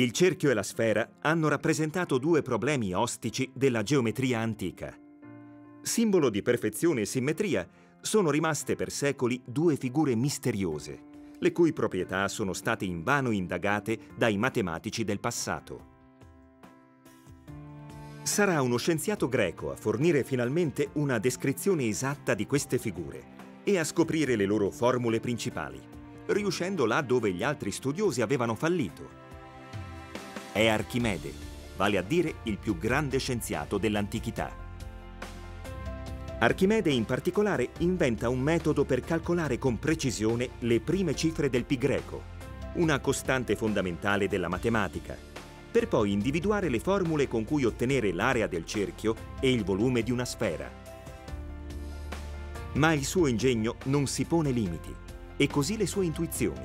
Il cerchio e la sfera hanno rappresentato due problemi ostici della geometria antica. Simbolo di perfezione e simmetria, sono rimaste per secoli due figure misteriose, le cui proprietà sono state invano indagate dai matematici del passato. Sarà uno scienziato greco a fornire finalmente una descrizione esatta di queste figure e a scoprire le loro formule principali, riuscendo là dove gli altri studiosi avevano fallito – è Archimede, vale a dire il più grande scienziato dell'antichità. Archimede in particolare inventa un metodo per calcolare con precisione le prime cifre del pi greco, una costante fondamentale della matematica, per poi individuare le formule con cui ottenere l'area del cerchio e il volume di una sfera. Ma il suo ingegno non si pone limiti, e così le sue intuizioni.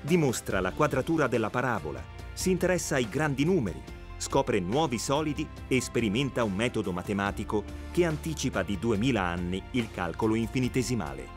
Dimostra la quadratura della parabola, si interessa ai grandi numeri, scopre nuovi solidi e sperimenta un metodo matematico che anticipa di 2000 anni il calcolo infinitesimale.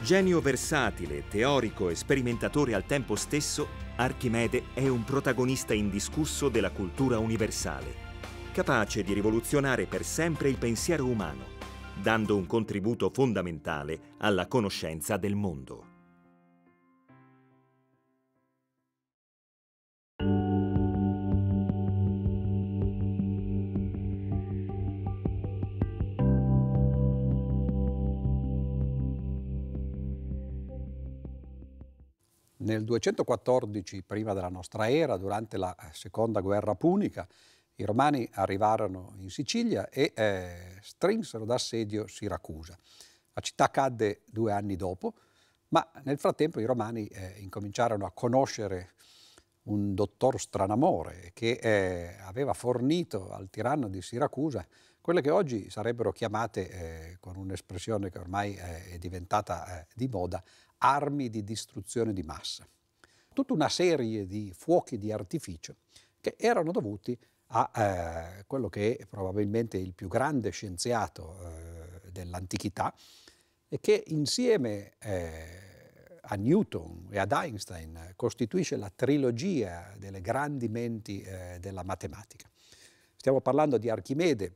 Genio versatile, teorico e sperimentatore al tempo stesso, Archimede è un protagonista indiscusso della cultura universale, capace di rivoluzionare per sempre il pensiero umano, dando un contributo fondamentale alla conoscenza del mondo. Nel 214, prima della nostra era, durante la eh, seconda guerra punica, i romani arrivarono in Sicilia e eh, strinsero d'assedio Siracusa. La città cadde due anni dopo, ma nel frattempo i romani eh, incominciarono a conoscere un dottor Stranamore che eh, aveva fornito al tiranno di Siracusa quelle che oggi sarebbero chiamate, eh, con un'espressione che ormai eh, è diventata eh, di moda, armi di distruzione di massa. Tutta una serie di fuochi di artificio che erano dovuti a eh, quello che è probabilmente il più grande scienziato eh, dell'antichità e che insieme eh, a Newton e ad Einstein costituisce la trilogia delle grandi menti eh, della matematica. Stiamo parlando di Archimede,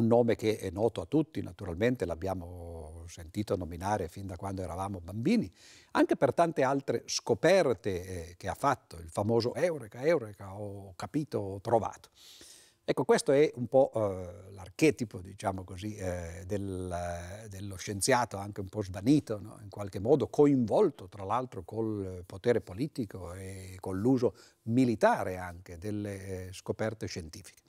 un nome che è noto a tutti, naturalmente l'abbiamo sentito nominare fin da quando eravamo bambini, anche per tante altre scoperte eh, che ha fatto, il famoso Eureka, Eureka, ho capito, ho trovato. Ecco, questo è un po' eh, l'archetipo, diciamo così, eh, del, dello scienziato, anche un po' svanito, no? in qualche modo coinvolto, tra l'altro, col potere politico e con l'uso militare anche delle scoperte scientifiche.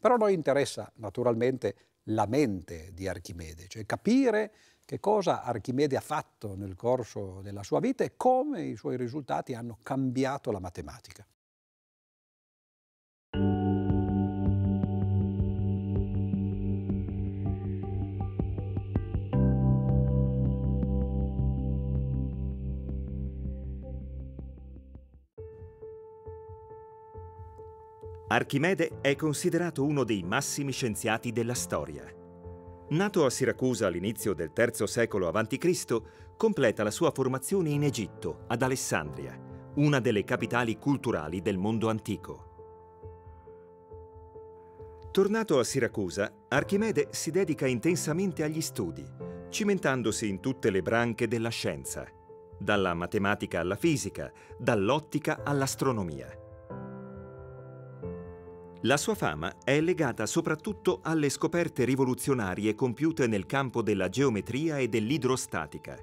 Però a noi interessa naturalmente la mente di Archimede, cioè capire che cosa Archimede ha fatto nel corso della sua vita e come i suoi risultati hanno cambiato la matematica. Archimede è considerato uno dei massimi scienziati della storia. Nato a Siracusa all'inizio del III secolo a.C., completa la sua formazione in Egitto, ad Alessandria, una delle capitali culturali del mondo antico. Tornato a Siracusa, Archimede si dedica intensamente agli studi, cimentandosi in tutte le branche della scienza, dalla matematica alla fisica, dall'ottica all'astronomia. La sua fama è legata soprattutto alle scoperte rivoluzionarie compiute nel campo della geometria e dell'idrostatica,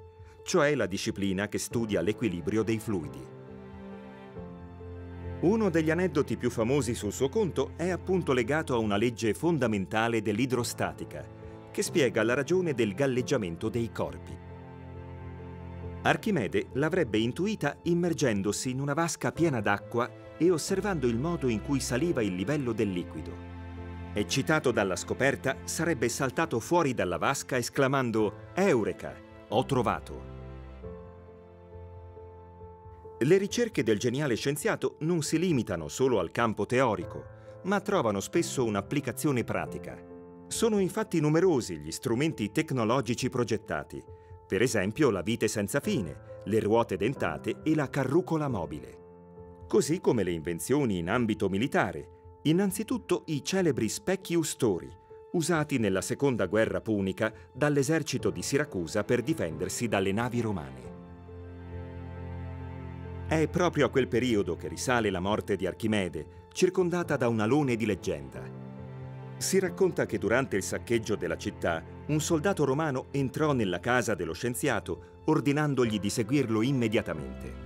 cioè la disciplina che studia l'equilibrio dei fluidi. Uno degli aneddoti più famosi sul suo conto è appunto legato a una legge fondamentale dell'idrostatica, che spiega la ragione del galleggiamento dei corpi. Archimede l'avrebbe intuita immergendosi in una vasca piena d'acqua e osservando il modo in cui saliva il livello del liquido. Eccitato dalla scoperta, sarebbe saltato fuori dalla vasca esclamando «Eureka! Ho trovato!». Le ricerche del geniale scienziato non si limitano solo al campo teorico, ma trovano spesso un'applicazione pratica. Sono infatti numerosi gli strumenti tecnologici progettati, per esempio la vite senza fine, le ruote dentate e la carrucola mobile così come le invenzioni in ambito militare, innanzitutto i celebri specchi ustori, usati nella seconda guerra punica dall'esercito di Siracusa per difendersi dalle navi romane. È proprio a quel periodo che risale la morte di Archimede, circondata da un alone di leggenda. Si racconta che durante il saccheggio della città un soldato romano entrò nella casa dello scienziato ordinandogli di seguirlo immediatamente.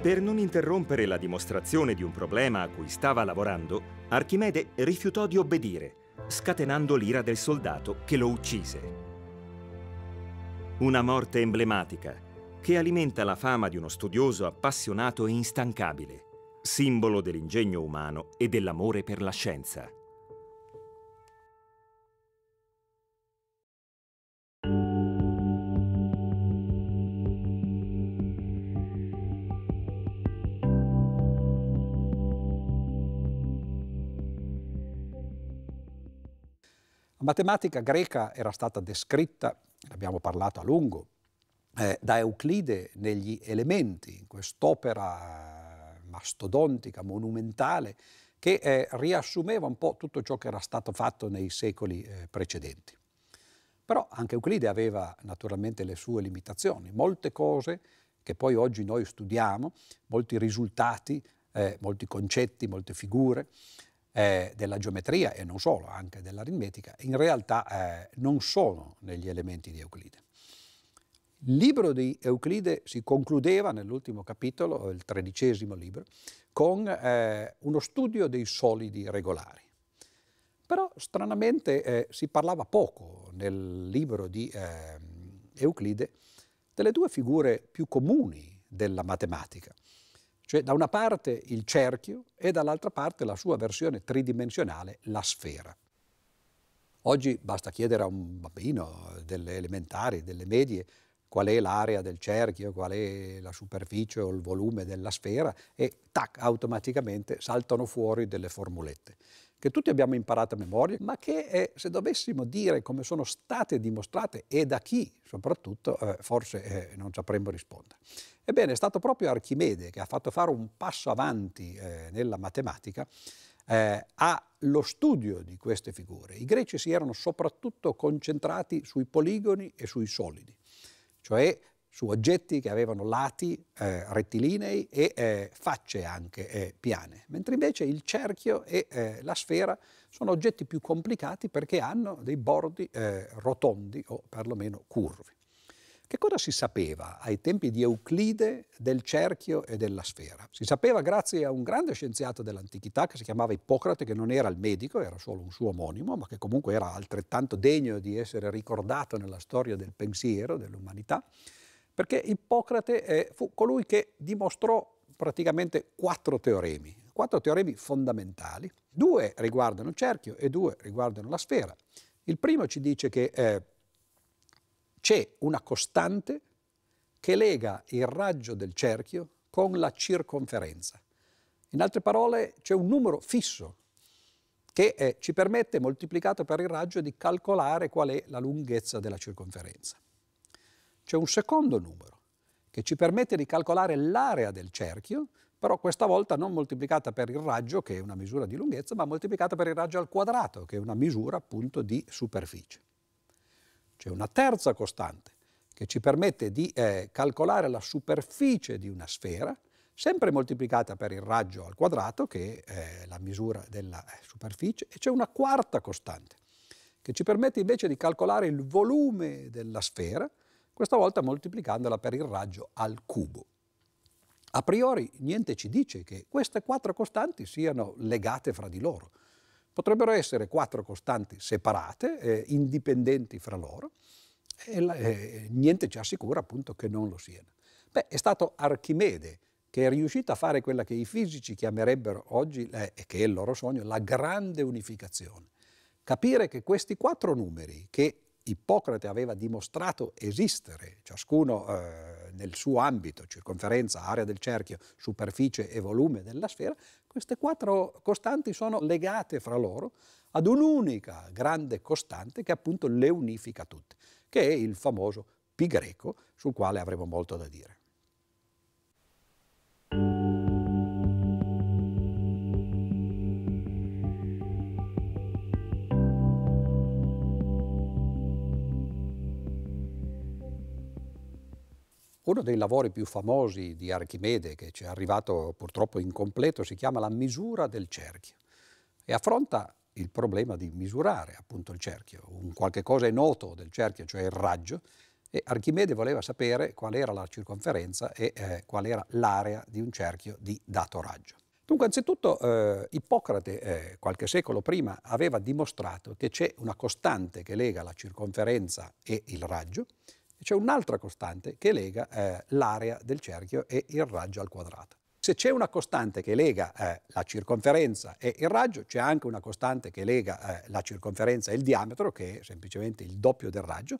Per non interrompere la dimostrazione di un problema a cui stava lavorando, Archimede rifiutò di obbedire, scatenando l'ira del soldato che lo uccise. Una morte emblematica che alimenta la fama di uno studioso appassionato e instancabile, simbolo dell'ingegno umano e dell'amore per la scienza. La matematica greca era stata descritta, ne abbiamo parlato a lungo, eh, da Euclide negli Elementi, in quest'opera mastodontica, monumentale, che eh, riassumeva un po' tutto ciò che era stato fatto nei secoli eh, precedenti. Però anche Euclide aveva naturalmente le sue limitazioni, molte cose che poi oggi noi studiamo, molti risultati, eh, molti concetti, molte figure, eh, della geometria e non solo, anche dell'aritmetica, in realtà eh, non sono negli elementi di Euclide. Il libro di Euclide si concludeva nell'ultimo capitolo, il tredicesimo libro, con eh, uno studio dei solidi regolari. Però stranamente eh, si parlava poco nel libro di ehm, Euclide delle due figure più comuni della matematica, cioè da una parte il cerchio e dall'altra parte la sua versione tridimensionale, la sfera. Oggi basta chiedere a un bambino delle elementari, delle medie, qual è l'area del cerchio, qual è la superficie o il volume della sfera e tac, automaticamente saltano fuori delle formulette che tutti abbiamo imparato a memoria, ma che eh, se dovessimo dire come sono state dimostrate e da chi soprattutto, eh, forse eh, non sapremmo rispondere. Ebbene, è stato proprio Archimede che ha fatto fare un passo avanti eh, nella matematica eh, allo studio di queste figure. I greci si erano soprattutto concentrati sui poligoni e sui solidi, cioè su oggetti che avevano lati eh, rettilinei e eh, facce anche eh, piane, mentre invece il cerchio e eh, la sfera sono oggetti più complicati perché hanno dei bordi eh, rotondi o perlomeno curvi. Che cosa si sapeva ai tempi di Euclide del cerchio e della sfera? Si sapeva grazie a un grande scienziato dell'antichità che si chiamava Ippocrate, che non era il medico, era solo un suo omonimo, ma che comunque era altrettanto degno di essere ricordato nella storia del pensiero dell'umanità perché Ippocrate eh, fu colui che dimostrò praticamente quattro teoremi, quattro teoremi fondamentali. Due riguardano il cerchio e due riguardano la sfera. Il primo ci dice che eh, c'è una costante che lega il raggio del cerchio con la circonferenza. In altre parole, c'è un numero fisso che eh, ci permette, moltiplicato per il raggio, di calcolare qual è la lunghezza della circonferenza c'è un secondo numero che ci permette di calcolare l'area del cerchio, però questa volta non moltiplicata per il raggio, che è una misura di lunghezza, ma moltiplicata per il raggio al quadrato, che è una misura appunto di superficie. C'è una terza costante che ci permette di eh, calcolare la superficie di una sfera, sempre moltiplicata per il raggio al quadrato, che è eh, la misura della eh, superficie, e c'è una quarta costante che ci permette invece di calcolare il volume della sfera, questa volta moltiplicandola per il raggio al cubo. A priori niente ci dice che queste quattro costanti siano legate fra di loro. Potrebbero essere quattro costanti separate, eh, indipendenti fra loro, e eh, niente ci assicura appunto che non lo siano. Beh, è stato Archimede che è riuscito a fare quella che i fisici chiamerebbero oggi, eh, che è il loro sogno, la grande unificazione. Capire che questi quattro numeri, che Ippocrate aveva dimostrato esistere, ciascuno eh, nel suo ambito, circonferenza, area del cerchio, superficie e volume della sfera, queste quattro costanti sono legate fra loro ad un'unica grande costante che appunto le unifica tutte, che è il famoso pi greco sul quale avremo molto da dire. Uno dei lavori più famosi di Archimede, che ci è arrivato purtroppo incompleto, si chiama La misura del cerchio e affronta il problema di misurare appunto il cerchio, un qualche cosa è noto del cerchio, cioè il raggio, e Archimede voleva sapere qual era la circonferenza e eh, qual era l'area di un cerchio di dato raggio. Dunque, anzitutto, eh, Ippocrate, eh, qualche secolo prima, aveva dimostrato che c'è una costante che lega la circonferenza e il raggio, c'è un'altra costante che lega eh, l'area del cerchio e il raggio al quadrato. Se c'è una costante che lega eh, la circonferenza e il raggio, c'è anche una costante che lega eh, la circonferenza e il diametro, che è semplicemente il doppio del raggio.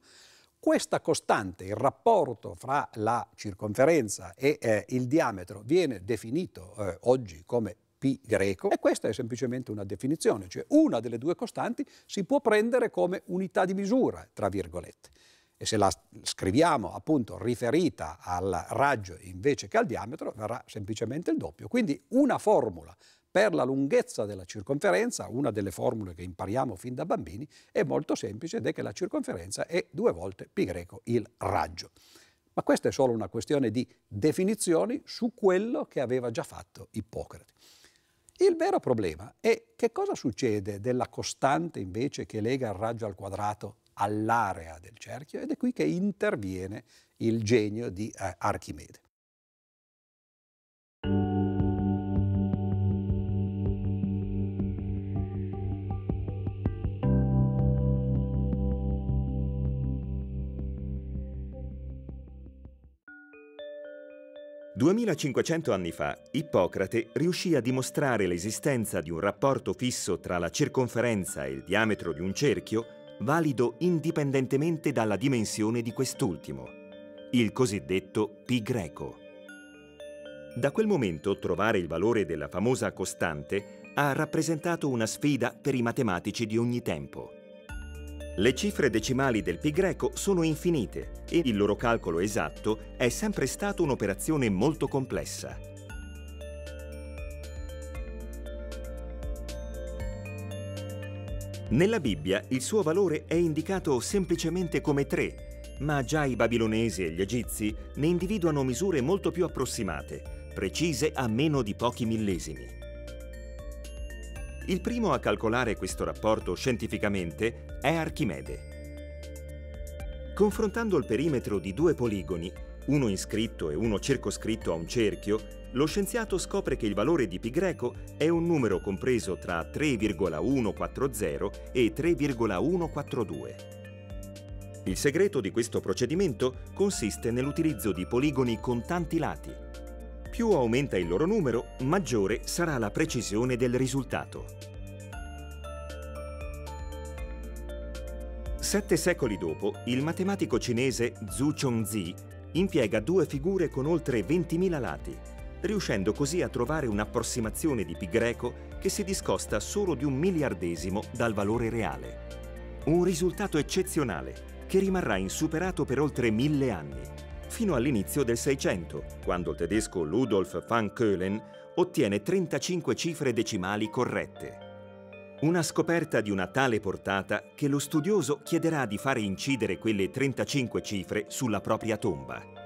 Questa costante, il rapporto fra la circonferenza e eh, il diametro, viene definito eh, oggi come pi greco e questa è semplicemente una definizione, cioè una delle due costanti si può prendere come unità di misura, tra virgolette e se la scriviamo appunto riferita al raggio invece che al diametro verrà semplicemente il doppio. Quindi una formula per la lunghezza della circonferenza, una delle formule che impariamo fin da bambini, è molto semplice ed è che la circonferenza è due volte pi greco il raggio. Ma questa è solo una questione di definizioni su quello che aveva già fatto Ippocrate. Il vero problema è che cosa succede della costante invece che lega il raggio al quadrato all'area del cerchio ed è qui che interviene il genio di eh, Archimede. Duemilacinquecento anni fa, Ippocrate riuscì a dimostrare l'esistenza di un rapporto fisso tra la circonferenza e il diametro di un cerchio valido indipendentemente dalla dimensione di quest'ultimo, il cosiddetto pi greco. Da quel momento trovare il valore della famosa costante ha rappresentato una sfida per i matematici di ogni tempo. Le cifre decimali del pi greco sono infinite e il loro calcolo esatto è sempre stato un'operazione molto complessa. Nella Bibbia il suo valore è indicato semplicemente come 3, ma già i babilonesi e gli egizi ne individuano misure molto più approssimate, precise a meno di pochi millesimi. Il primo a calcolare questo rapporto scientificamente è Archimede. Confrontando il perimetro di due poligoni, uno iscritto e uno circoscritto a un cerchio, lo scienziato scopre che il valore di π è un numero compreso tra 3,140 e 3,142. Il segreto di questo procedimento consiste nell'utilizzo di poligoni con tanti lati. Più aumenta il loro numero, maggiore sarà la precisione del risultato. Sette secoli dopo, il matematico cinese Zhu Chongzi impiega due figure con oltre 20.000 lati, riuscendo così a trovare un'approssimazione di π greco che si discosta solo di un miliardesimo dal valore reale. Un risultato eccezionale che rimarrà insuperato per oltre mille anni, fino all'inizio del Seicento, quando il tedesco Ludolf van Köhlen ottiene 35 cifre decimali corrette. Una scoperta di una tale portata che lo studioso chiederà di fare incidere quelle 35 cifre sulla propria tomba.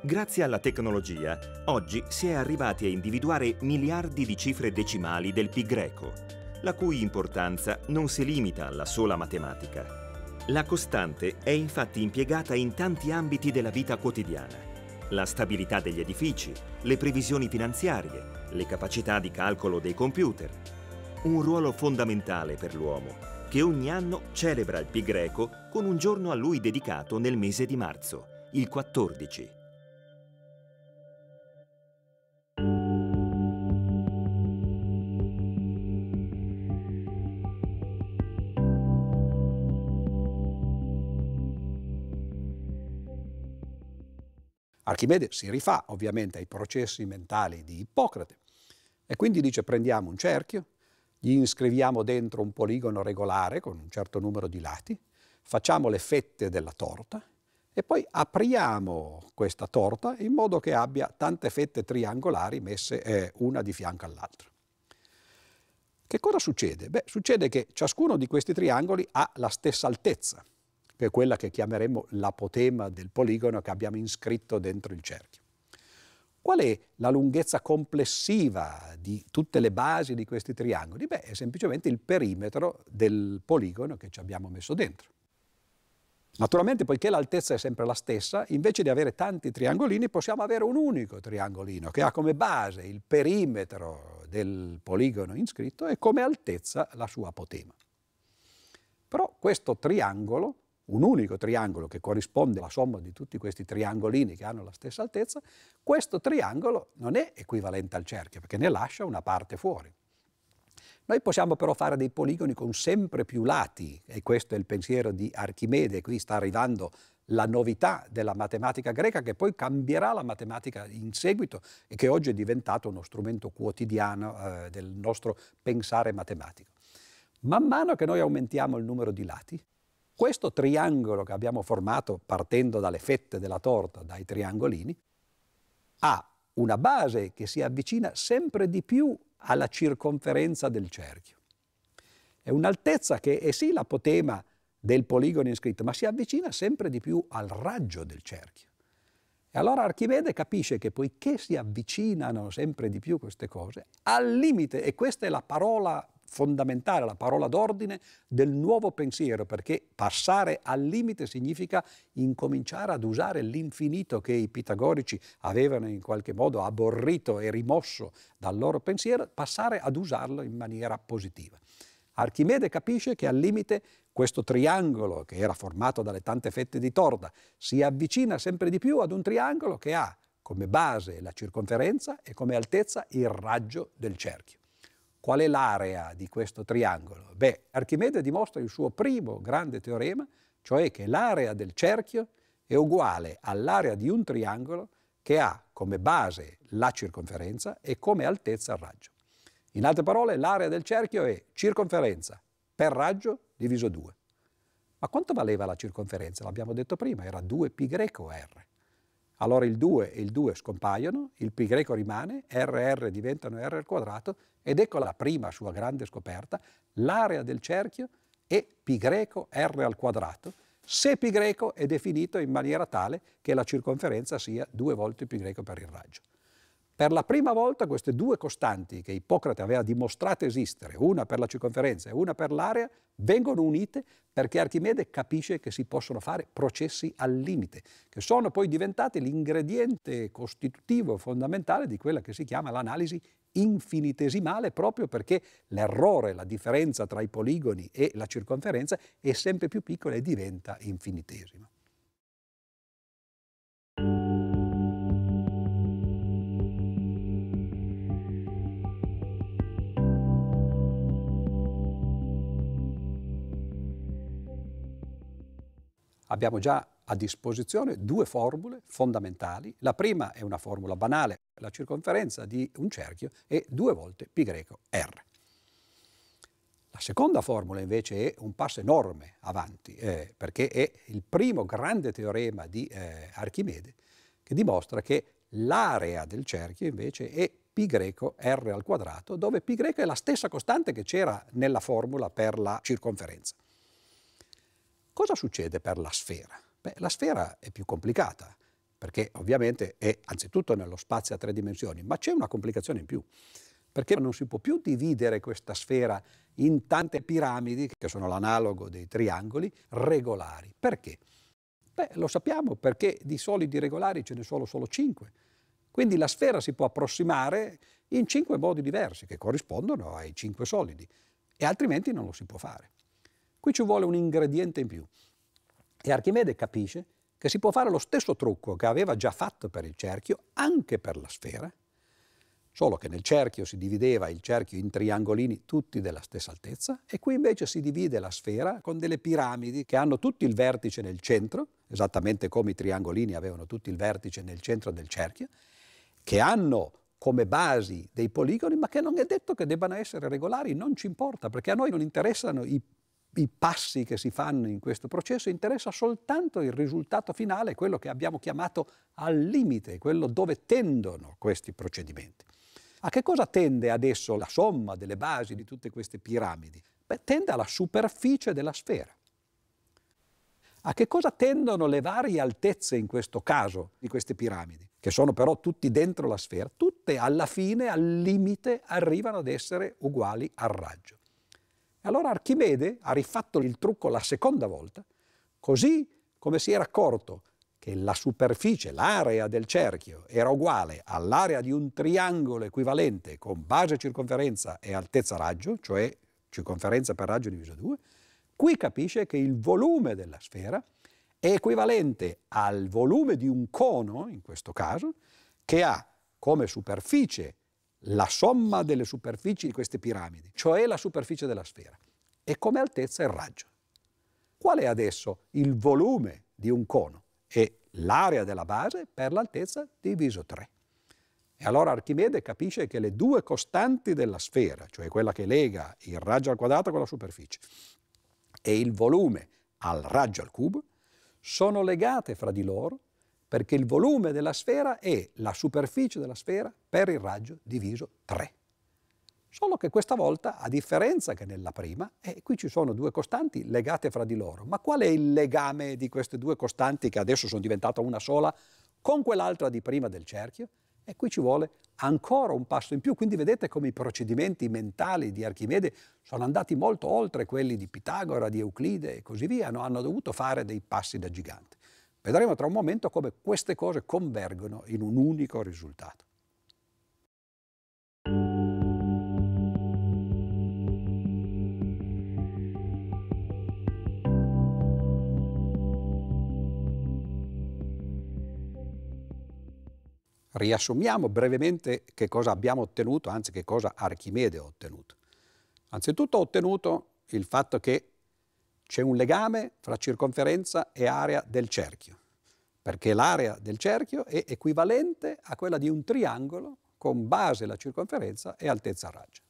Grazie alla tecnologia, oggi si è arrivati a individuare miliardi di cifre decimali del pi greco, la cui importanza non si limita alla sola matematica. La costante è infatti impiegata in tanti ambiti della vita quotidiana. La stabilità degli edifici, le previsioni finanziarie, le capacità di calcolo dei computer. Un ruolo fondamentale per l'uomo, che ogni anno celebra il pi greco con un giorno a lui dedicato nel mese di marzo, il 14. Archimede si rifà ovviamente ai processi mentali di Ippocrate e quindi dice prendiamo un cerchio, gli inscriviamo dentro un poligono regolare con un certo numero di lati, facciamo le fette della torta e poi apriamo questa torta in modo che abbia tante fette triangolari messe eh, una di fianco all'altra. Che cosa succede? Beh, succede che ciascuno di questi triangoli ha la stessa altezza che è quella che chiameremo l'apotema del poligono che abbiamo inscritto dentro il cerchio. Qual è la lunghezza complessiva di tutte le basi di questi triangoli? Beh, è semplicemente il perimetro del poligono che ci abbiamo messo dentro. Naturalmente, poiché l'altezza è sempre la stessa, invece di avere tanti triangolini possiamo avere un unico triangolino che ha come base il perimetro del poligono inscritto e come altezza la sua apotema. Però questo triangolo un unico triangolo che corrisponde alla somma di tutti questi triangolini che hanno la stessa altezza, questo triangolo non è equivalente al cerchio perché ne lascia una parte fuori. Noi possiamo però fare dei poligoni con sempre più lati e questo è il pensiero di Archimede, qui sta arrivando la novità della matematica greca che poi cambierà la matematica in seguito e che oggi è diventato uno strumento quotidiano eh, del nostro pensare matematico. Man mano che noi aumentiamo il numero di lati, questo triangolo che abbiamo formato partendo dalle fette della torta, dai triangolini, ha una base che si avvicina sempre di più alla circonferenza del cerchio. È un'altezza che è eh sì l'apotema del poligono iscritto, ma si avvicina sempre di più al raggio del cerchio. E allora Archimede capisce che poiché si avvicinano sempre di più queste cose, al limite, e questa è la parola fondamentale, la parola d'ordine del nuovo pensiero, perché passare al limite significa incominciare ad usare l'infinito che i pitagorici avevano in qualche modo aborrito e rimosso dal loro pensiero, passare ad usarlo in maniera positiva. Archimede capisce che al limite questo triangolo, che era formato dalle tante fette di torda, si avvicina sempre di più ad un triangolo che ha come base la circonferenza e come altezza il raggio del cerchio. Qual è l'area di questo triangolo? Beh, Archimede dimostra il suo primo grande teorema, cioè che l'area del cerchio è uguale all'area di un triangolo che ha come base la circonferenza e come altezza il raggio. In altre parole, l'area del cerchio è circonferenza per raggio diviso 2. Ma quanto valeva la circonferenza? L'abbiamo detto prima, era 2πr. Allora il 2 e il 2 scompaiono, il pi greco rimane, rr diventano r al quadrato ed ecco la prima sua grande scoperta, l'area del cerchio è pi greco r al quadrato, se pi greco è definito in maniera tale che la circonferenza sia due volte pi greco per il raggio. Per la prima volta queste due costanti che Ippocrate aveva dimostrato esistere, una per la circonferenza e una per l'area, vengono unite perché Archimede capisce che si possono fare processi al limite, che sono poi diventati l'ingrediente costitutivo fondamentale di quella che si chiama l'analisi infinitesimale proprio perché l'errore, la differenza tra i poligoni e la circonferenza è sempre più piccola e diventa infinitesima. abbiamo già a disposizione due formule fondamentali. La prima è una formula banale, la circonferenza di un cerchio è 2 volte π greco r. La seconda formula invece è un passo enorme avanti, eh, perché è il primo grande teorema di eh, Archimede che dimostra che l'area del cerchio invece è π greco r al quadrato, dove π greco è la stessa costante che c'era nella formula per la circonferenza. Cosa succede per la sfera? Beh, la sfera è più complicata, perché ovviamente è anzitutto nello spazio a tre dimensioni, ma c'è una complicazione in più, perché non si può più dividere questa sfera in tante piramidi, che sono l'analogo dei triangoli, regolari. Perché? Beh, lo sappiamo perché di solidi regolari ce ne sono solo cinque. Quindi la sfera si può approssimare in cinque modi diversi che corrispondono ai cinque solidi e altrimenti non lo si può fare. Qui ci vuole un ingrediente in più. E Archimede capisce che si può fare lo stesso trucco che aveva già fatto per il cerchio anche per la sfera, solo che nel cerchio si divideva il cerchio in triangolini tutti della stessa altezza e qui invece si divide la sfera con delle piramidi che hanno tutti il vertice nel centro, esattamente come i triangolini avevano tutti il vertice nel centro del cerchio, che hanno come basi dei poligoni, ma che non è detto che debbano essere regolari, non ci importa, perché a noi non interessano i i passi che si fanno in questo processo, interessa soltanto il risultato finale, quello che abbiamo chiamato al limite, quello dove tendono questi procedimenti. A che cosa tende adesso la somma delle basi di tutte queste piramidi? Beh, tende alla superficie della sfera. A che cosa tendono le varie altezze in questo caso di queste piramidi, che sono però tutti dentro la sfera? Tutte alla fine, al limite, arrivano ad essere uguali al raggio. Allora Archimede ha rifatto il trucco la seconda volta, così come si era accorto che la superficie, l'area del cerchio era uguale all'area di un triangolo equivalente con base circonferenza e altezza raggio, cioè circonferenza per raggio diviso 2, qui capisce che il volume della sfera è equivalente al volume di un cono, in questo caso, che ha come superficie la somma delle superfici di queste piramidi, cioè la superficie della sfera, e come altezza il raggio. Qual è adesso il volume di un cono e l'area della base per l'altezza diviso 3? E allora Archimede capisce che le due costanti della sfera, cioè quella che lega il raggio al quadrato con la superficie e il volume al raggio al cubo, sono legate fra di loro perché il volume della sfera è la superficie della sfera per il raggio diviso 3. Solo che questa volta, a differenza che nella prima, eh, qui ci sono due costanti legate fra di loro. Ma qual è il legame di queste due costanti che adesso sono diventate una sola con quell'altra di prima del cerchio? E qui ci vuole ancora un passo in più. Quindi vedete come i procedimenti mentali di Archimede sono andati molto oltre quelli di Pitagora, di Euclide e così via. No? Hanno dovuto fare dei passi da gigante. Vedremo tra un momento come queste cose convergono in un unico risultato. Riassumiamo brevemente che cosa abbiamo ottenuto, anzi che cosa Archimede ha ottenuto. Anzitutto ha ottenuto il fatto che c'è un legame fra circonferenza e area del cerchio, perché l'area del cerchio è equivalente a quella di un triangolo con base la circonferenza e altezza raggio.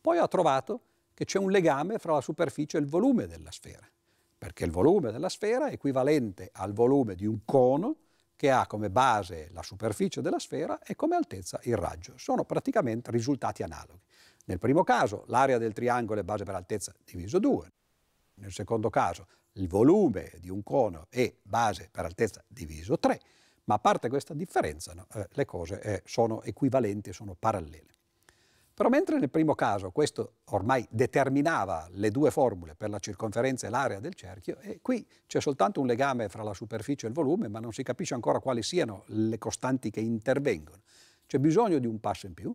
Poi ho trovato che c'è un legame fra la superficie e il volume della sfera, perché il volume della sfera è equivalente al volume di un cono che ha come base la superficie della sfera e come altezza il raggio. Sono praticamente risultati analoghi. Nel primo caso l'area del triangolo è base per altezza diviso 2, nel secondo caso il volume di un cono è base per altezza diviso 3, ma a parte questa differenza no, eh, le cose eh, sono equivalenti, sono parallele. Però mentre nel primo caso questo ormai determinava le due formule per la circonferenza e l'area del cerchio, e eh, qui c'è soltanto un legame fra la superficie e il volume, ma non si capisce ancora quali siano le costanti che intervengono. C'è bisogno di un passo in più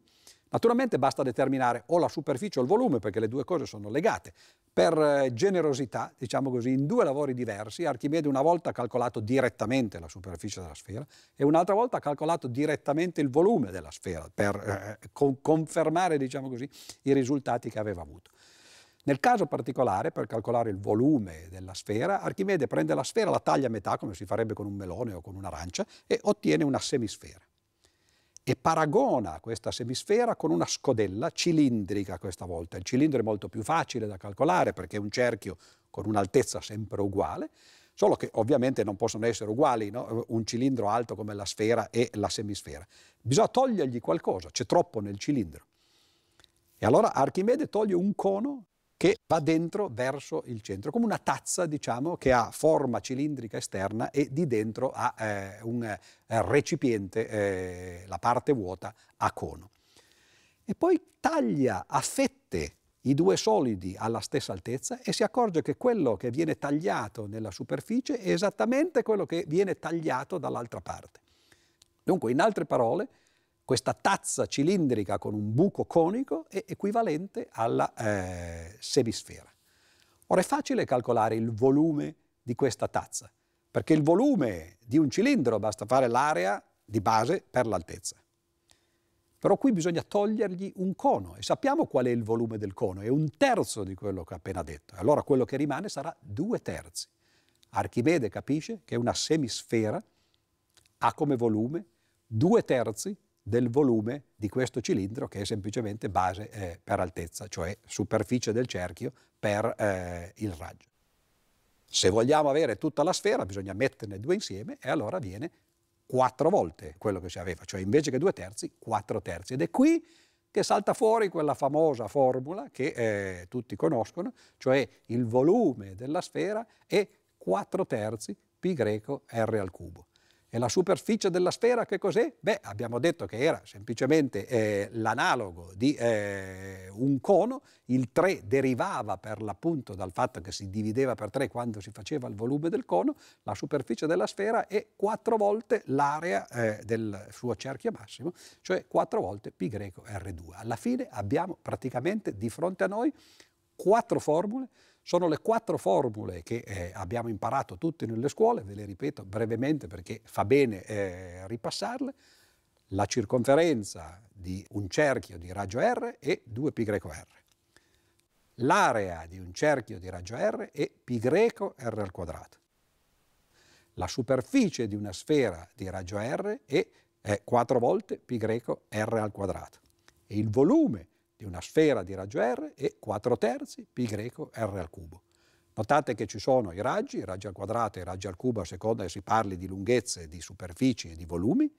Naturalmente basta determinare o la superficie o il volume, perché le due cose sono legate. Per eh, generosità, diciamo così, in due lavori diversi, Archimede una volta ha calcolato direttamente la superficie della sfera e un'altra volta ha calcolato direttamente il volume della sfera per eh, eh, con- confermare, diciamo così, i risultati che aveva avuto. Nel caso particolare, per calcolare il volume della sfera, Archimede prende la sfera, la taglia a metà, come si farebbe con un melone o con un'arancia, e ottiene una semisfera e paragona questa semisfera con una scodella cilindrica questa volta. Il cilindro è molto più facile da calcolare perché è un cerchio con un'altezza sempre uguale, solo che ovviamente non possono essere uguali no? un cilindro alto come la sfera e la semisfera. Bisogna togliergli qualcosa, c'è troppo nel cilindro. E allora Archimede toglie un cono che va dentro verso il centro, come una tazza diciamo che ha forma cilindrica esterna e di dentro ha eh, un eh, recipiente, eh, la parte vuota a cono. E poi taglia a fette i due solidi alla stessa altezza e si accorge che quello che viene tagliato nella superficie è esattamente quello che viene tagliato dall'altra parte. Dunque, in altre parole, questa tazza cilindrica con un buco conico è equivalente alla eh, semisfera. Ora è facile calcolare il volume di questa tazza, perché il volume di un cilindro basta fare l'area di base per l'altezza. Però qui bisogna togliergli un cono e sappiamo qual è il volume del cono, è un terzo di quello che ho appena detto. Allora quello che rimane sarà due terzi. Archimede capisce che una semisfera ha come volume due terzi del volume di questo cilindro che è semplicemente base eh, per altezza, cioè superficie del cerchio per eh, il raggio. Se vogliamo avere tutta la sfera bisogna metterne due insieme e allora viene quattro volte quello che si aveva, cioè invece che due terzi, quattro terzi. Ed è qui che salta fuori quella famosa formula che eh, tutti conoscono, cioè il volume della sfera è 4 terzi pi greco r al cubo. E la superficie della sfera che cos'è? Beh, abbiamo detto che era semplicemente eh, l'analogo di eh, un cono, il 3 derivava per l'appunto dal fatto che si divideva per 3 quando si faceva il volume del cono, la superficie della sfera è 4 volte l'area eh, del suo cerchio massimo, cioè 4 volte π r2. Alla fine abbiamo praticamente di fronte a noi quattro formule sono le quattro formule che eh, abbiamo imparato tutti nelle scuole, ve le ripeto brevemente perché fa bene eh, ripassarle. La circonferenza di un cerchio di raggio R è 2 π R. L'area di un cerchio di raggio R è πr al quadrato. La superficie di una sfera di raggio R è, 4 eh, volte π R al quadrato. E il volume di una sfera di raggio R e 4 terzi pi greco R al cubo. Notate che ci sono i raggi, i raggi al quadrato e i raggi al cubo a seconda che si parli di lunghezze, di superfici e di volumi,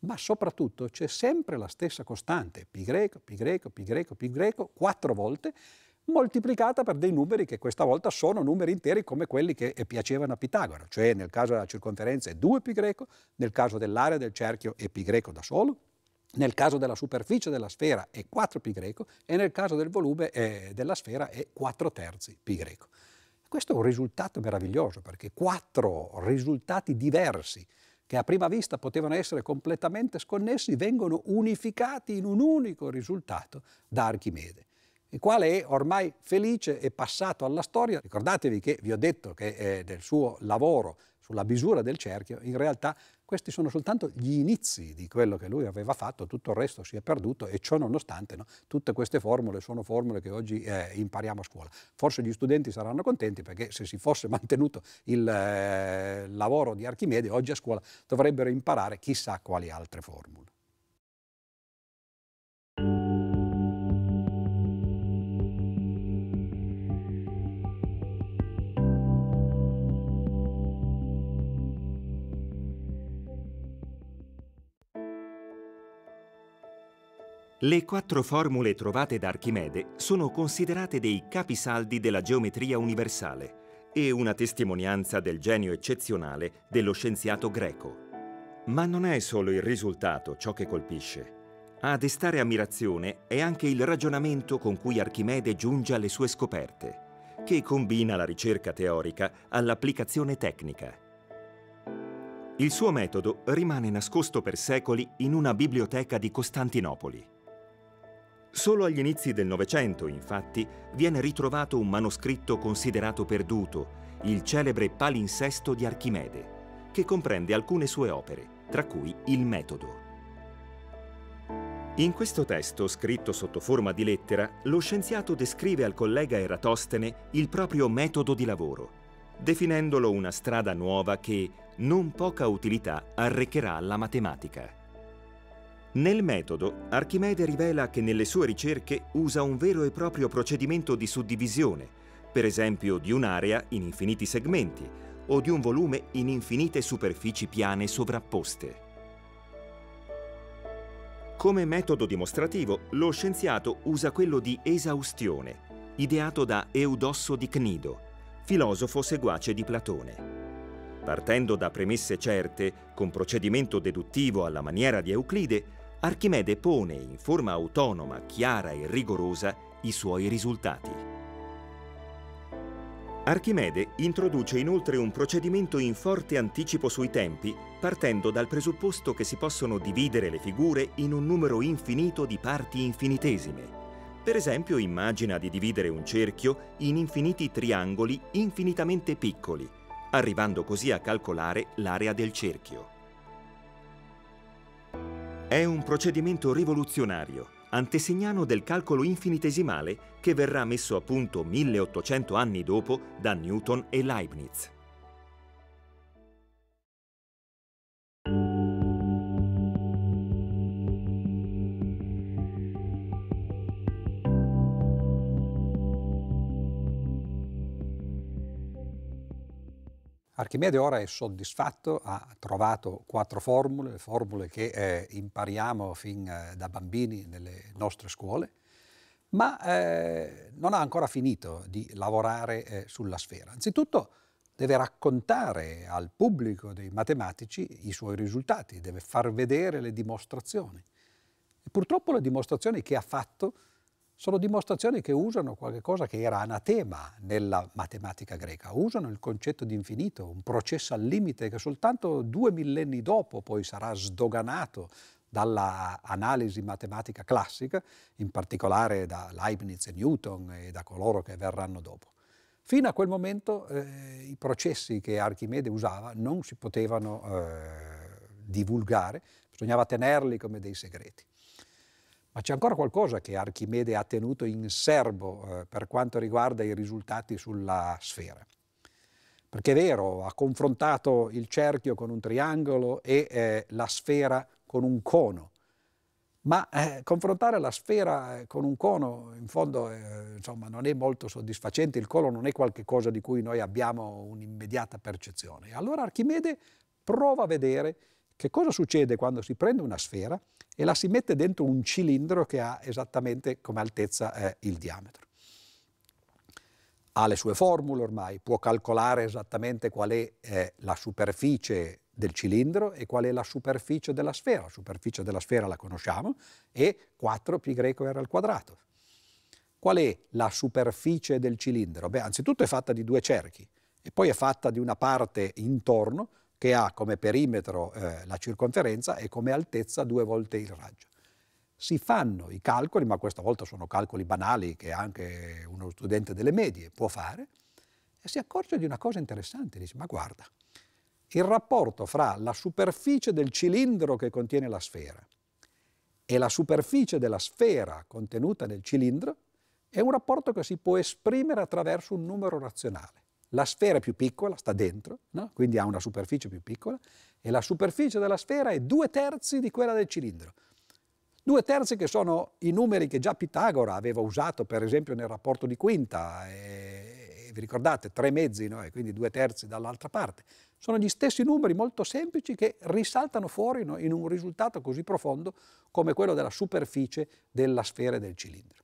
ma soprattutto c'è sempre la stessa costante, pi greco, pi greco, pi greco, pi greco, 4 volte, moltiplicata per dei numeri che questa volta sono numeri interi come quelli che eh, piacevano a Pitagora, cioè nel caso della circonferenza è 2 pi greco, nel caso dell'area del cerchio è pi greco da solo, nel caso della superficie della sfera è 4 π greco e nel caso del volume è, eh, della sfera è 4 terzi π greco. Questo è un risultato meraviglioso perché quattro risultati diversi che a prima vista potevano essere completamente sconnessi vengono unificati in un unico risultato da Archimede il quale è ormai felice e passato alla storia. Ricordatevi che vi ho detto che eh, nel suo lavoro sulla misura del cerchio in realtà questi sono soltanto gli inizi di quello che lui aveva fatto, tutto il resto si è perduto e ciò nonostante no, tutte queste formule sono formule che oggi eh, impariamo a scuola. Forse gli studenti saranno contenti perché se si fosse mantenuto il eh, lavoro di Archimede oggi a scuola dovrebbero imparare chissà quali altre formule. Le quattro formule trovate da Archimede sono considerate dei capisaldi della geometria universale e una testimonianza del genio eccezionale dello scienziato greco. Ma non è solo il risultato ciò che colpisce. A destare ammirazione è anche il ragionamento con cui Archimede giunge alle sue scoperte, che combina la ricerca teorica all'applicazione tecnica. Il suo metodo rimane nascosto per secoli in una biblioteca di Costantinopoli. Solo agli inizi del Novecento, infatti, viene ritrovato un manoscritto considerato perduto, il celebre Palinsesto di Archimede, che comprende alcune sue opere, tra cui il Metodo. In questo testo, scritto sotto forma di lettera, lo scienziato descrive al collega Eratostene il proprio metodo di lavoro, definendolo una strada nuova che non poca utilità arrecherà alla matematica. Nel metodo, Archimede rivela che nelle sue ricerche usa un vero e proprio procedimento di suddivisione, per esempio di un'area in infiniti segmenti o di un volume in infinite superfici piane sovrapposte. Come metodo dimostrativo, lo scienziato usa quello di esaustione, ideato da Eudosso di Cnido, filosofo seguace di Platone. Partendo da premesse certe, con procedimento deduttivo alla maniera di Euclide, Archimede pone in forma autonoma, chiara e rigorosa i suoi risultati. Archimede introduce inoltre un procedimento in forte anticipo sui tempi, partendo dal presupposto che si possono dividere le figure in un numero infinito di parti infinitesime. Per esempio immagina di dividere un cerchio in infiniti triangoli infinitamente piccoli, arrivando così a calcolare l'area del cerchio. È un procedimento rivoluzionario, antesignano del calcolo infinitesimale che verrà messo a punto 1800 anni dopo da Newton e Leibniz. Archimede ora è soddisfatto, ha trovato quattro formule, formule che eh, impariamo fin eh, da bambini nelle nostre scuole, ma eh, non ha ancora finito di lavorare eh, sulla sfera. Anzitutto deve raccontare al pubblico dei matematici i suoi risultati, deve far vedere le dimostrazioni. E purtroppo le dimostrazioni che ha fatto sono dimostrazioni che usano qualcosa che era anatema nella matematica greca, usano il concetto di infinito, un processo al limite che soltanto due millenni dopo poi sarà sdoganato dall'analisi matematica classica, in particolare da Leibniz e Newton e da coloro che verranno dopo. Fino a quel momento eh, i processi che Archimede usava non si potevano eh, divulgare, bisognava tenerli come dei segreti. Ma c'è ancora qualcosa che Archimede ha tenuto in serbo eh, per quanto riguarda i risultati sulla sfera. Perché è vero, ha confrontato il cerchio con un triangolo e eh, la sfera con un cono. Ma eh, confrontare la sfera eh, con un cono, in fondo, eh, insomma, non è molto soddisfacente. Il cono non è qualcosa di cui noi abbiamo un'immediata percezione. Allora Archimede prova a vedere che cosa succede quando si prende una sfera e la si mette dentro un cilindro che ha esattamente come altezza eh, il diametro? Ha le sue formule ormai, può calcolare esattamente qual è eh, la superficie del cilindro e qual è la superficie della sfera. La superficie della sfera la conosciamo è 4 π greco r al quadrato. Qual è la superficie del cilindro? Beh, anzitutto è fatta di due cerchi e poi è fatta di una parte intorno che ha come perimetro eh, la circonferenza e come altezza due volte il raggio. Si fanno i calcoli, ma questa volta sono calcoli banali che anche uno studente delle medie può fare, e si accorge di una cosa interessante, dice ma guarda, il rapporto fra la superficie del cilindro che contiene la sfera e la superficie della sfera contenuta nel cilindro è un rapporto che si può esprimere attraverso un numero razionale. La sfera è più piccola sta dentro, no? quindi ha una superficie più piccola, e la superficie della sfera è due terzi di quella del cilindro. Due terzi che sono i numeri che già Pitagora aveva usato, per esempio, nel rapporto di quinta, e, e vi ricordate, tre mezzi, no? e quindi due terzi dall'altra parte. Sono gli stessi numeri molto semplici che risaltano fuori no? in un risultato così profondo come quello della superficie della sfera e del cilindro.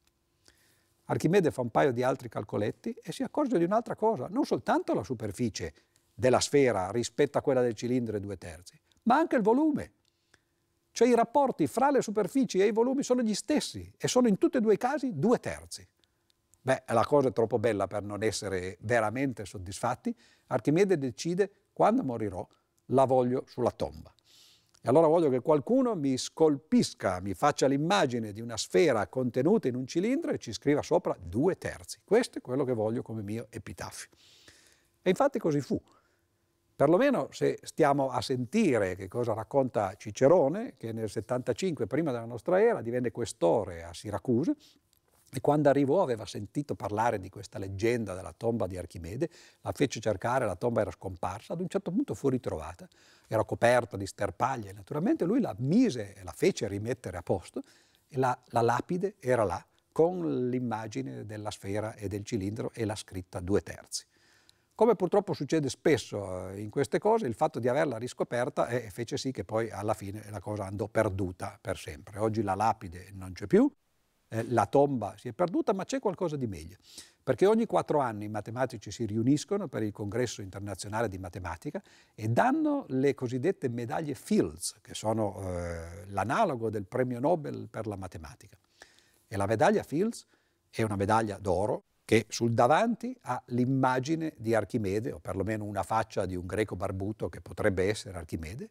Archimede fa un paio di altri calcoletti e si accorge di un'altra cosa, non soltanto la superficie della sfera rispetto a quella del cilindro e due terzi, ma anche il volume. Cioè i rapporti fra le superfici e i volumi sono gli stessi e sono in tutti e due i casi due terzi. Beh, la cosa è troppo bella per non essere veramente soddisfatti. Archimede decide, quando morirò, la voglio sulla tomba allora voglio che qualcuno mi scolpisca, mi faccia l'immagine di una sfera contenuta in un cilindro e ci scriva sopra due terzi. Questo è quello che voglio come mio epitaffio. E infatti così fu. Perlomeno se stiamo a sentire che cosa racconta Cicerone, che nel 75, prima della nostra era, divenne questore a Siracusa, e quando arrivò aveva sentito parlare di questa leggenda della tomba di Archimede, la fece cercare, la tomba era scomparsa, ad un certo punto fu ritrovata, era coperta di sterpaglie, naturalmente lui la mise e la fece rimettere a posto e la, la lapide era là con l'immagine della sfera e del cilindro e la scritta due terzi. Come purtroppo succede spesso eh, in queste cose, il fatto di averla riscoperta eh, fece sì che poi alla fine la cosa andò perduta per sempre. Oggi la lapide non c'è più, eh, la tomba si è perduta, ma c'è qualcosa di meglio, perché ogni quattro anni i matematici si riuniscono per il congresso internazionale di matematica e danno le cosiddette medaglie Fields, che sono eh, l'analogo del premio Nobel per la matematica. E la medaglia Fields è una medaglia d'oro che sul davanti ha l'immagine di Archimede, o perlomeno una faccia di un greco barbuto che potrebbe essere Archimede,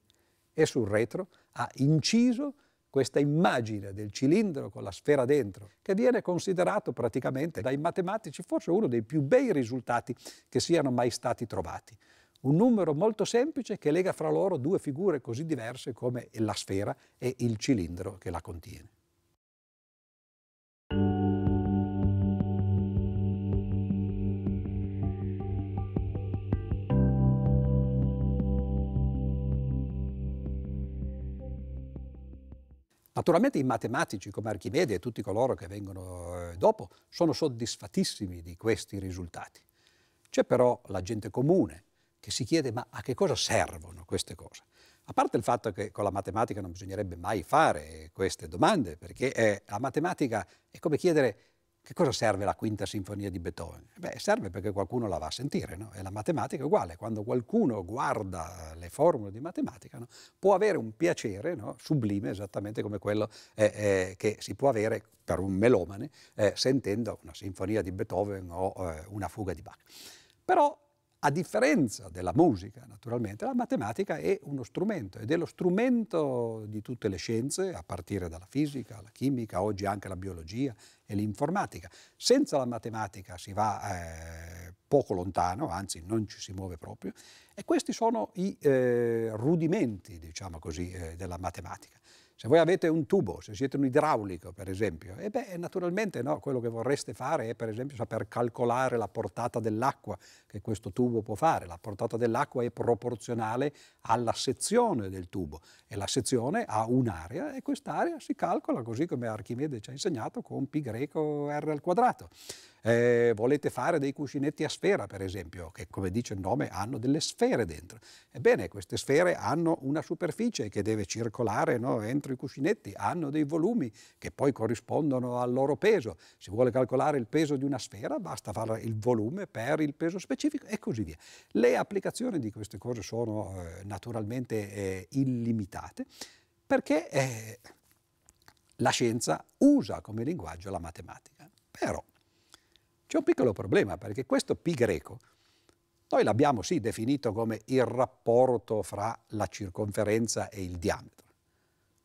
e sul retro ha inciso questa immagine del cilindro con la sfera dentro, che viene considerato praticamente dai matematici forse uno dei più bei risultati che siano mai stati trovati. Un numero molto semplice che lega fra loro due figure così diverse come la sfera e il cilindro che la contiene. Naturalmente i matematici come Archimede e tutti coloro che vengono eh, dopo sono soddisfatissimi di questi risultati. C'è però la gente comune che si chiede ma a che cosa servono queste cose? A parte il fatto che con la matematica non bisognerebbe mai fare queste domande, perché eh, la matematica è come chiedere che cosa serve la quinta sinfonia di Beethoven? Beh, serve perché qualcuno la va a sentire, no? E la matematica è uguale, quando qualcuno guarda le formule di matematica, no? può avere un piacere no? sublime, esattamente come quello eh, eh, che si può avere per un melomane eh, sentendo una sinfonia di Beethoven o eh, una fuga di Bach. Però a differenza della musica, naturalmente, la matematica è uno strumento ed è lo strumento di tutte le scienze, a partire dalla fisica, la chimica, oggi anche la biologia e l'informatica. Senza la matematica si va eh, poco lontano, anzi non ci si muove proprio, e questi sono i eh, rudimenti, diciamo così, eh, della matematica. Se voi avete un tubo, se siete un idraulico per esempio, e beh, naturalmente no, quello che vorreste fare è per esempio saper calcolare la portata dell'acqua che questo tubo può fare. La portata dell'acqua è proporzionale alla sezione del tubo e la sezione ha un'area e quest'area si calcola così come Archimede ci ha insegnato con pi greco r al quadrato. Eh, volete fare dei cuscinetti a sfera, per esempio, che come dice il nome hanno delle sfere dentro. Ebbene, queste sfere hanno una superficie che deve circolare no, entro i cuscinetti, hanno dei volumi che poi corrispondono al loro peso. Si vuole calcolare il peso di una sfera, basta fare il volume per il peso specifico e così via. Le applicazioni di queste cose sono eh, naturalmente eh, illimitate perché eh, la scienza usa come linguaggio la matematica. Però c'è un piccolo problema perché questo pi greco noi l'abbiamo sì definito come il rapporto fra la circonferenza e il diametro,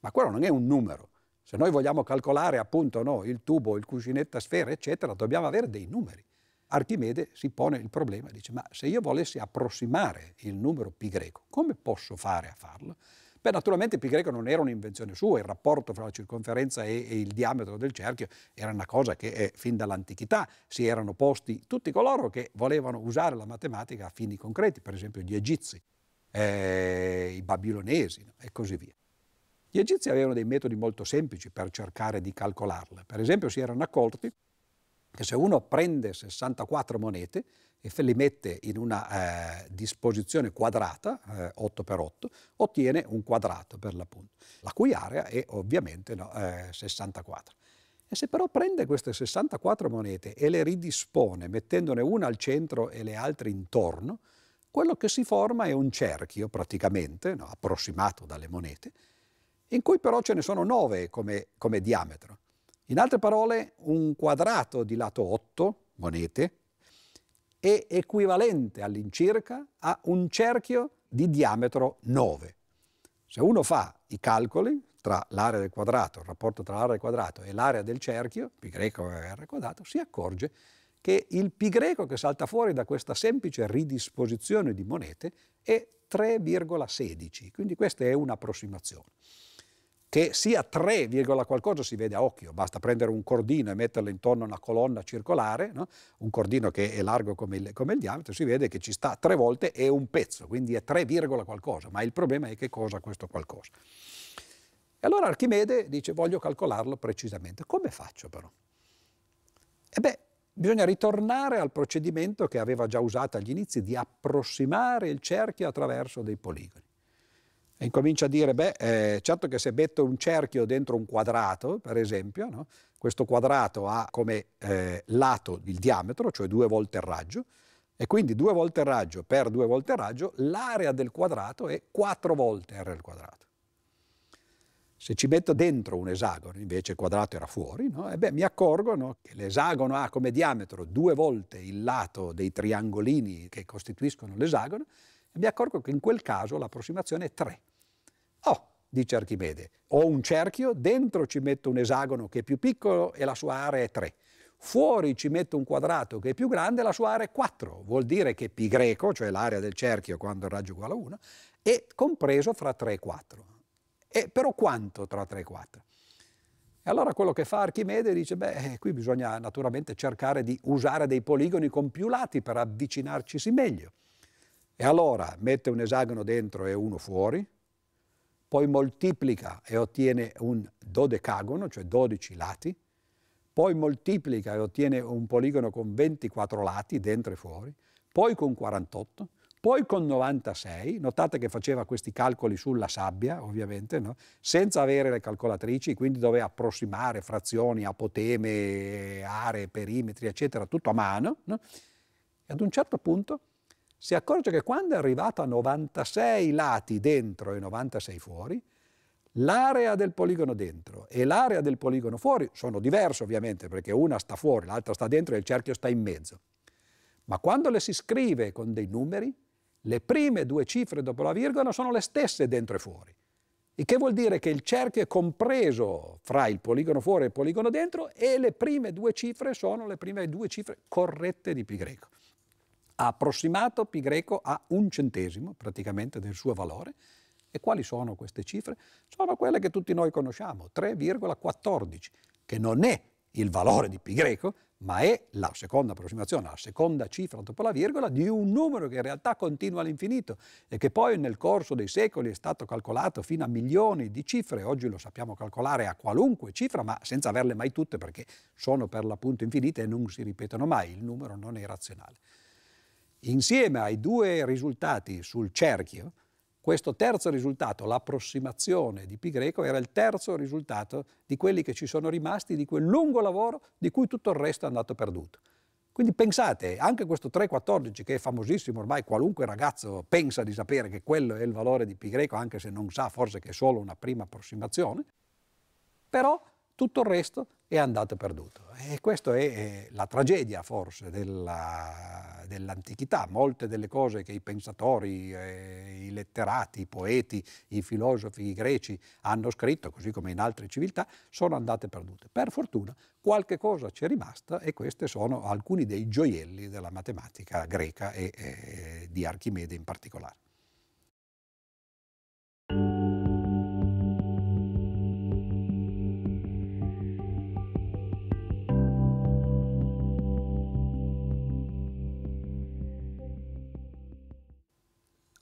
ma quello non è un numero. Se noi vogliamo calcolare appunto no, il tubo, il cuscinetto a sfera, eccetera, dobbiamo avere dei numeri. Archimede si pone il problema, dice ma se io volessi approssimare il numero pi greco, come posso fare a farlo? Beh, naturalmente pi greco non era un'invenzione sua, il rapporto fra la circonferenza e, e, il diametro del cerchio era una cosa che eh, fin dall'antichità si erano posti tutti coloro che volevano usare la matematica a fini concreti, per esempio gli egizi, eh, i babilonesi no? e così via. Gli egizi avevano dei metodi molto semplici per cercare di calcolarla. Per esempio si erano accorti che se uno prende 64 monete e se li mette in una eh, disposizione quadrata, eh, 8x8, ottiene un quadrato per l'appunto, la cui area è ovviamente no, eh, 64. E se però prende queste 64 monete e le ridispone mettendone una al centro e le altre intorno, quello che si forma è un cerchio praticamente, no, approssimato dalle monete, in cui però ce ne sono 9 come, come diametro. In altre parole, un quadrato di lato 8 monete è equivalente all'incirca a un cerchio di diametro 9. Se uno fa i calcoli tra l'area del quadrato, il rapporto tra l'area del quadrato e l'area del cerchio, π e r quadrato, si accorge che il π che salta fuori da questa semplice ridisposizione di monete è 3,16, quindi questa è un'approssimazione che sia 3, qualcosa si vede a occhio, basta prendere un cordino e metterlo intorno a una colonna circolare, no? un cordino che è largo come il, come il, diametro, si vede che ci sta tre volte e un pezzo, quindi è 3, qualcosa, ma il problema è che cosa questo qualcosa. E allora Archimede dice voglio calcolarlo precisamente, come faccio però? E beh, bisogna ritornare al procedimento che aveva già usato agli inizi di approssimare il cerchio attraverso dei poligoni e incomincia a dire, beh, eh, certo che se metto un cerchio dentro un quadrato, per esempio, no? questo quadrato ha come eh, lato il diametro, cioè due volte il raggio, e quindi due volte il raggio per due volte il raggio, l'area del quadrato è 4 volte r al quadrato. Se ci metto dentro un esagono, invece il quadrato era fuori, no? e beh, mi accorgo no? che l'esagono ha come diametro due volte il lato dei triangolini che costituiscono l'esagono, e mi accorgo che in quel caso l'approssimazione è 3. Oh, dice Archimede, ho un cerchio, dentro ci metto un esagono che è più piccolo e la sua area è 3. Fuori ci metto un quadrato che è più grande e la sua area è 4. Vuol dire che pi greco, cioè l'area del cerchio quando il raggio è uguale a 1, è compreso fra 3 e 4. E però quanto tra 3 e 4? E allora quello che fa Archimede dice, beh, eh, qui bisogna naturalmente cercare di usare dei poligoni con più lati per avvicinarcisi meglio. E allora mette un esagono dentro e uno fuori, poi moltiplica e ottiene un dodecagono, cioè 12 lati, poi moltiplica e ottiene un poligono con 24 lati dentro e fuori, poi con 48, poi con 96, notate che faceva questi calcoli sulla sabbia, ovviamente, no? senza avere le calcolatrici, quindi doveva approssimare frazioni, apoteme, aree, perimetri, eccetera, tutto a mano. No? E ad un certo punto si accorge che quando è arrivato a 96 lati dentro e 96 fuori, l'area del poligono dentro e l'area del poligono fuori sono diverse ovviamente perché una sta fuori, l'altra sta dentro e il cerchio sta in mezzo. Ma quando le si scrive con dei numeri, le prime due cifre dopo la virgola sono le stesse dentro e fuori. Il che vuol dire che il cerchio è compreso fra il poligono fuori e il poligono dentro e le prime due cifre sono le prime due cifre corrette di pi greco ha approssimato pi greco a un centesimo praticamente del suo valore. E quali sono queste cifre? Sono quelle che tutti noi conosciamo, 3,14, che non è il valore di pi greco, ma è la seconda approssimazione, la seconda cifra dopo la virgola di un numero che in realtà continua all'infinito e che poi nel corso dei secoli è stato calcolato fino a milioni di cifre, oggi lo sappiamo calcolare a qualunque cifra, ma senza averle mai tutte perché sono per l'appunto infinite e non si ripetono mai, il numero non è razionale. Insieme ai due risultati sul cerchio, questo terzo risultato, l'approssimazione di Pi greco, era il terzo risultato di quelli che ci sono rimasti di quel lungo lavoro di cui tutto il resto è andato perduto. Quindi pensate, anche questo 3,14 che è famosissimo, ormai qualunque ragazzo pensa di sapere che quello è il valore di Pi greco, anche se non sa forse che è solo una prima approssimazione, però tutto il resto è andato perduto. E questa è la tragedia forse della, dell'antichità. Molte delle cose che i pensatori, eh, i letterati, i poeti, i filosofi i greci hanno scritto, così come in altre civiltà, sono andate perdute. Per fortuna qualche cosa c'è rimasta e questi sono alcuni dei gioielli della matematica greca e eh, di Archimede in particolare.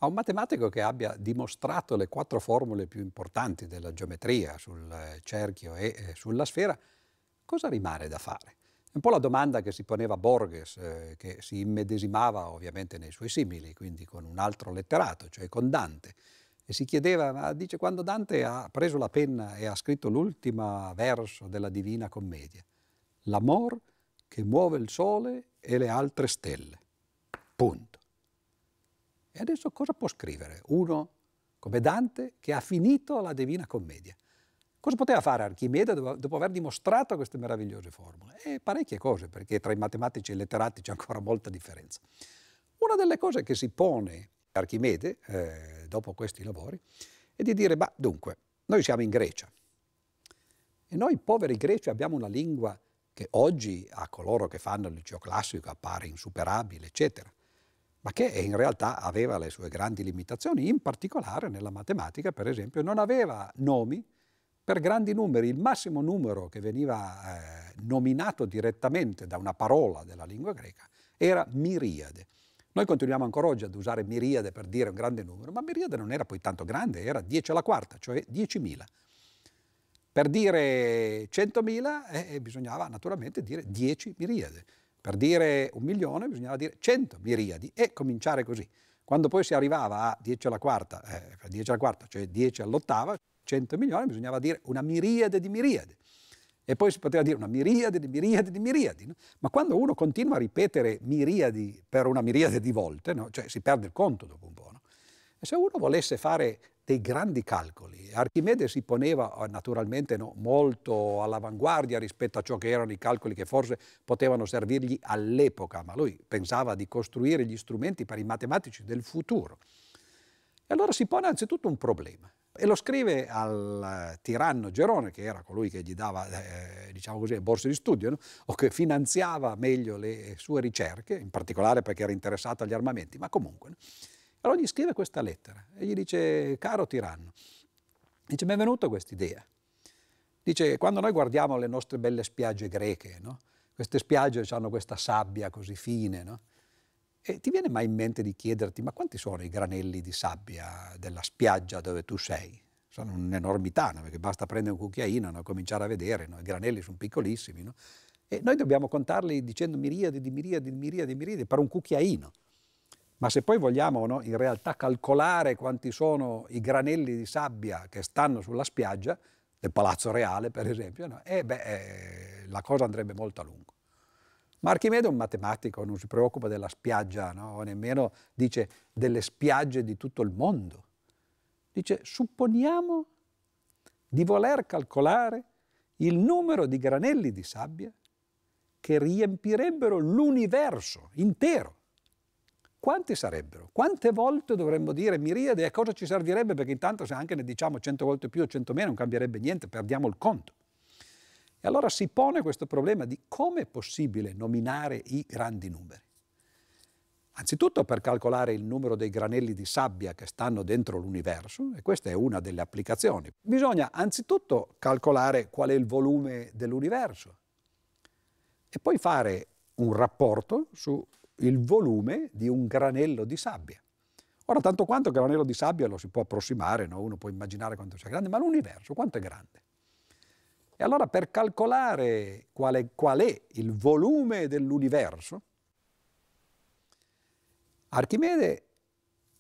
a un matematico che abbia dimostrato le quattro formule più importanti della geometria sul eh, cerchio e eh, sulla sfera, cosa rimane da fare? È un po' la domanda che si poneva Borges, eh, che si immedesimava ovviamente nei suoi simili, quindi con un altro letterato, cioè con Dante. E si chiedeva, ma dice, quando Dante ha preso la penna e ha scritto l'ultimo verso della Divina Commedia, l'amor che muove il sole e le altre stelle. Punto. E adesso cosa può scrivere uno come Dante che ha finito la Divina Commedia? Cosa poteva fare Archimede dopo aver dimostrato queste meravigliose formule? E parecchie cose, perché tra i matematici e i letterati c'è ancora molta differenza. Una delle cose che si pone Archimede, eh, dopo questi lavori, è di dire, ma dunque, noi siamo in Grecia e noi poveri greci abbiamo una lingua che oggi a coloro che fanno il liceo classico appare insuperabile, eccetera ma che in realtà aveva le sue grandi limitazioni, in particolare nella matematica, per esempio, non aveva nomi per grandi numeri. Il massimo numero che veniva eh, nominato direttamente da una parola della lingua greca era miriade. Noi continuiamo ancora oggi ad usare miriade per dire un grande numero, ma miriade non era poi tanto grande, era 10 alla quarta, cioè 10.000. Per dire 100.000 eh, eh, bisognava naturalmente dire 10 miriade. Per dire un milione bisognava dire cento miriadi e cominciare così. Quando poi si arrivava a 10 alla quarta, eh, 10 alla quarta cioè 10 all'ottava, 100 milioni, bisognava dire una miriade di miriade. E poi si poteva dire una miriade di miriade di miriadi. No? Ma quando uno continua a ripetere miriadi per una miriade di volte, no? cioè si perde il conto dopo un po'. No? E se uno volesse fare dei grandi calcoli. Archimede si poneva eh, naturalmente no, molto all'avanguardia rispetto a ciò che erano i calcoli che forse potevano servirgli all'epoca, ma lui pensava di costruire gli strumenti per i matematici del futuro. E allora si pone anzitutto un problema e lo scrive al eh, tiranno Gerone, che era colui che gli dava, eh, diciamo così, borse di studio, no? o che finanziava meglio le sue ricerche, in particolare perché era interessato agli armamenti, ma comunque. No? Allora gli scrive questa lettera e gli dice, caro tiranno, dice, mi è venuta questa idea. Dice, quando noi guardiamo le nostre belle spiagge greche, no? queste spiagge hanno questa sabbia così fine, no? E ti viene mai in mente di chiederti, ma quanti sono i granelli di sabbia della spiaggia dove tu sei? Sono un'enormità, no? perché basta prendere un cucchiaino e cominciare a vedere, i granelli sono piccolissimi, e noi dobbiamo contarli dicendo miriadi di miriadi di miriadi di miriadi per un cucchiaino. Ma se poi vogliamo no, in realtà calcolare quanti sono i granelli di sabbia che stanno sulla spiaggia, del Palazzo Reale per esempio, no, eh beh, eh, la cosa andrebbe molto a lungo. Ma Archimede è un matematico, non si preoccupa della spiaggia, no, o nemmeno dice delle spiagge di tutto il mondo. Dice, supponiamo di voler calcolare il numero di granelli di sabbia che riempirebbero l'universo intero quanti sarebbero? Quante volte dovremmo dire miriade e a cosa ci servirebbe? Perché intanto se anche ne diciamo 100 volte più o 100 meno non cambierebbe niente, perdiamo il conto. E allora si pone questo problema di come è possibile nominare i grandi numeri. Anzitutto per calcolare il numero dei granelli di sabbia che stanno dentro l'universo, e questa è una delle applicazioni, bisogna anzitutto calcolare qual è il volume dell'universo e poi fare un rapporto su il volume di un granello di sabbia. Ora, tanto quanto granello di sabbia lo si può approssimare, no? uno può immaginare quanto sia grande, ma l'universo quanto è grande? E allora per calcolare qual è, qual è il volume dell'universo, Archimede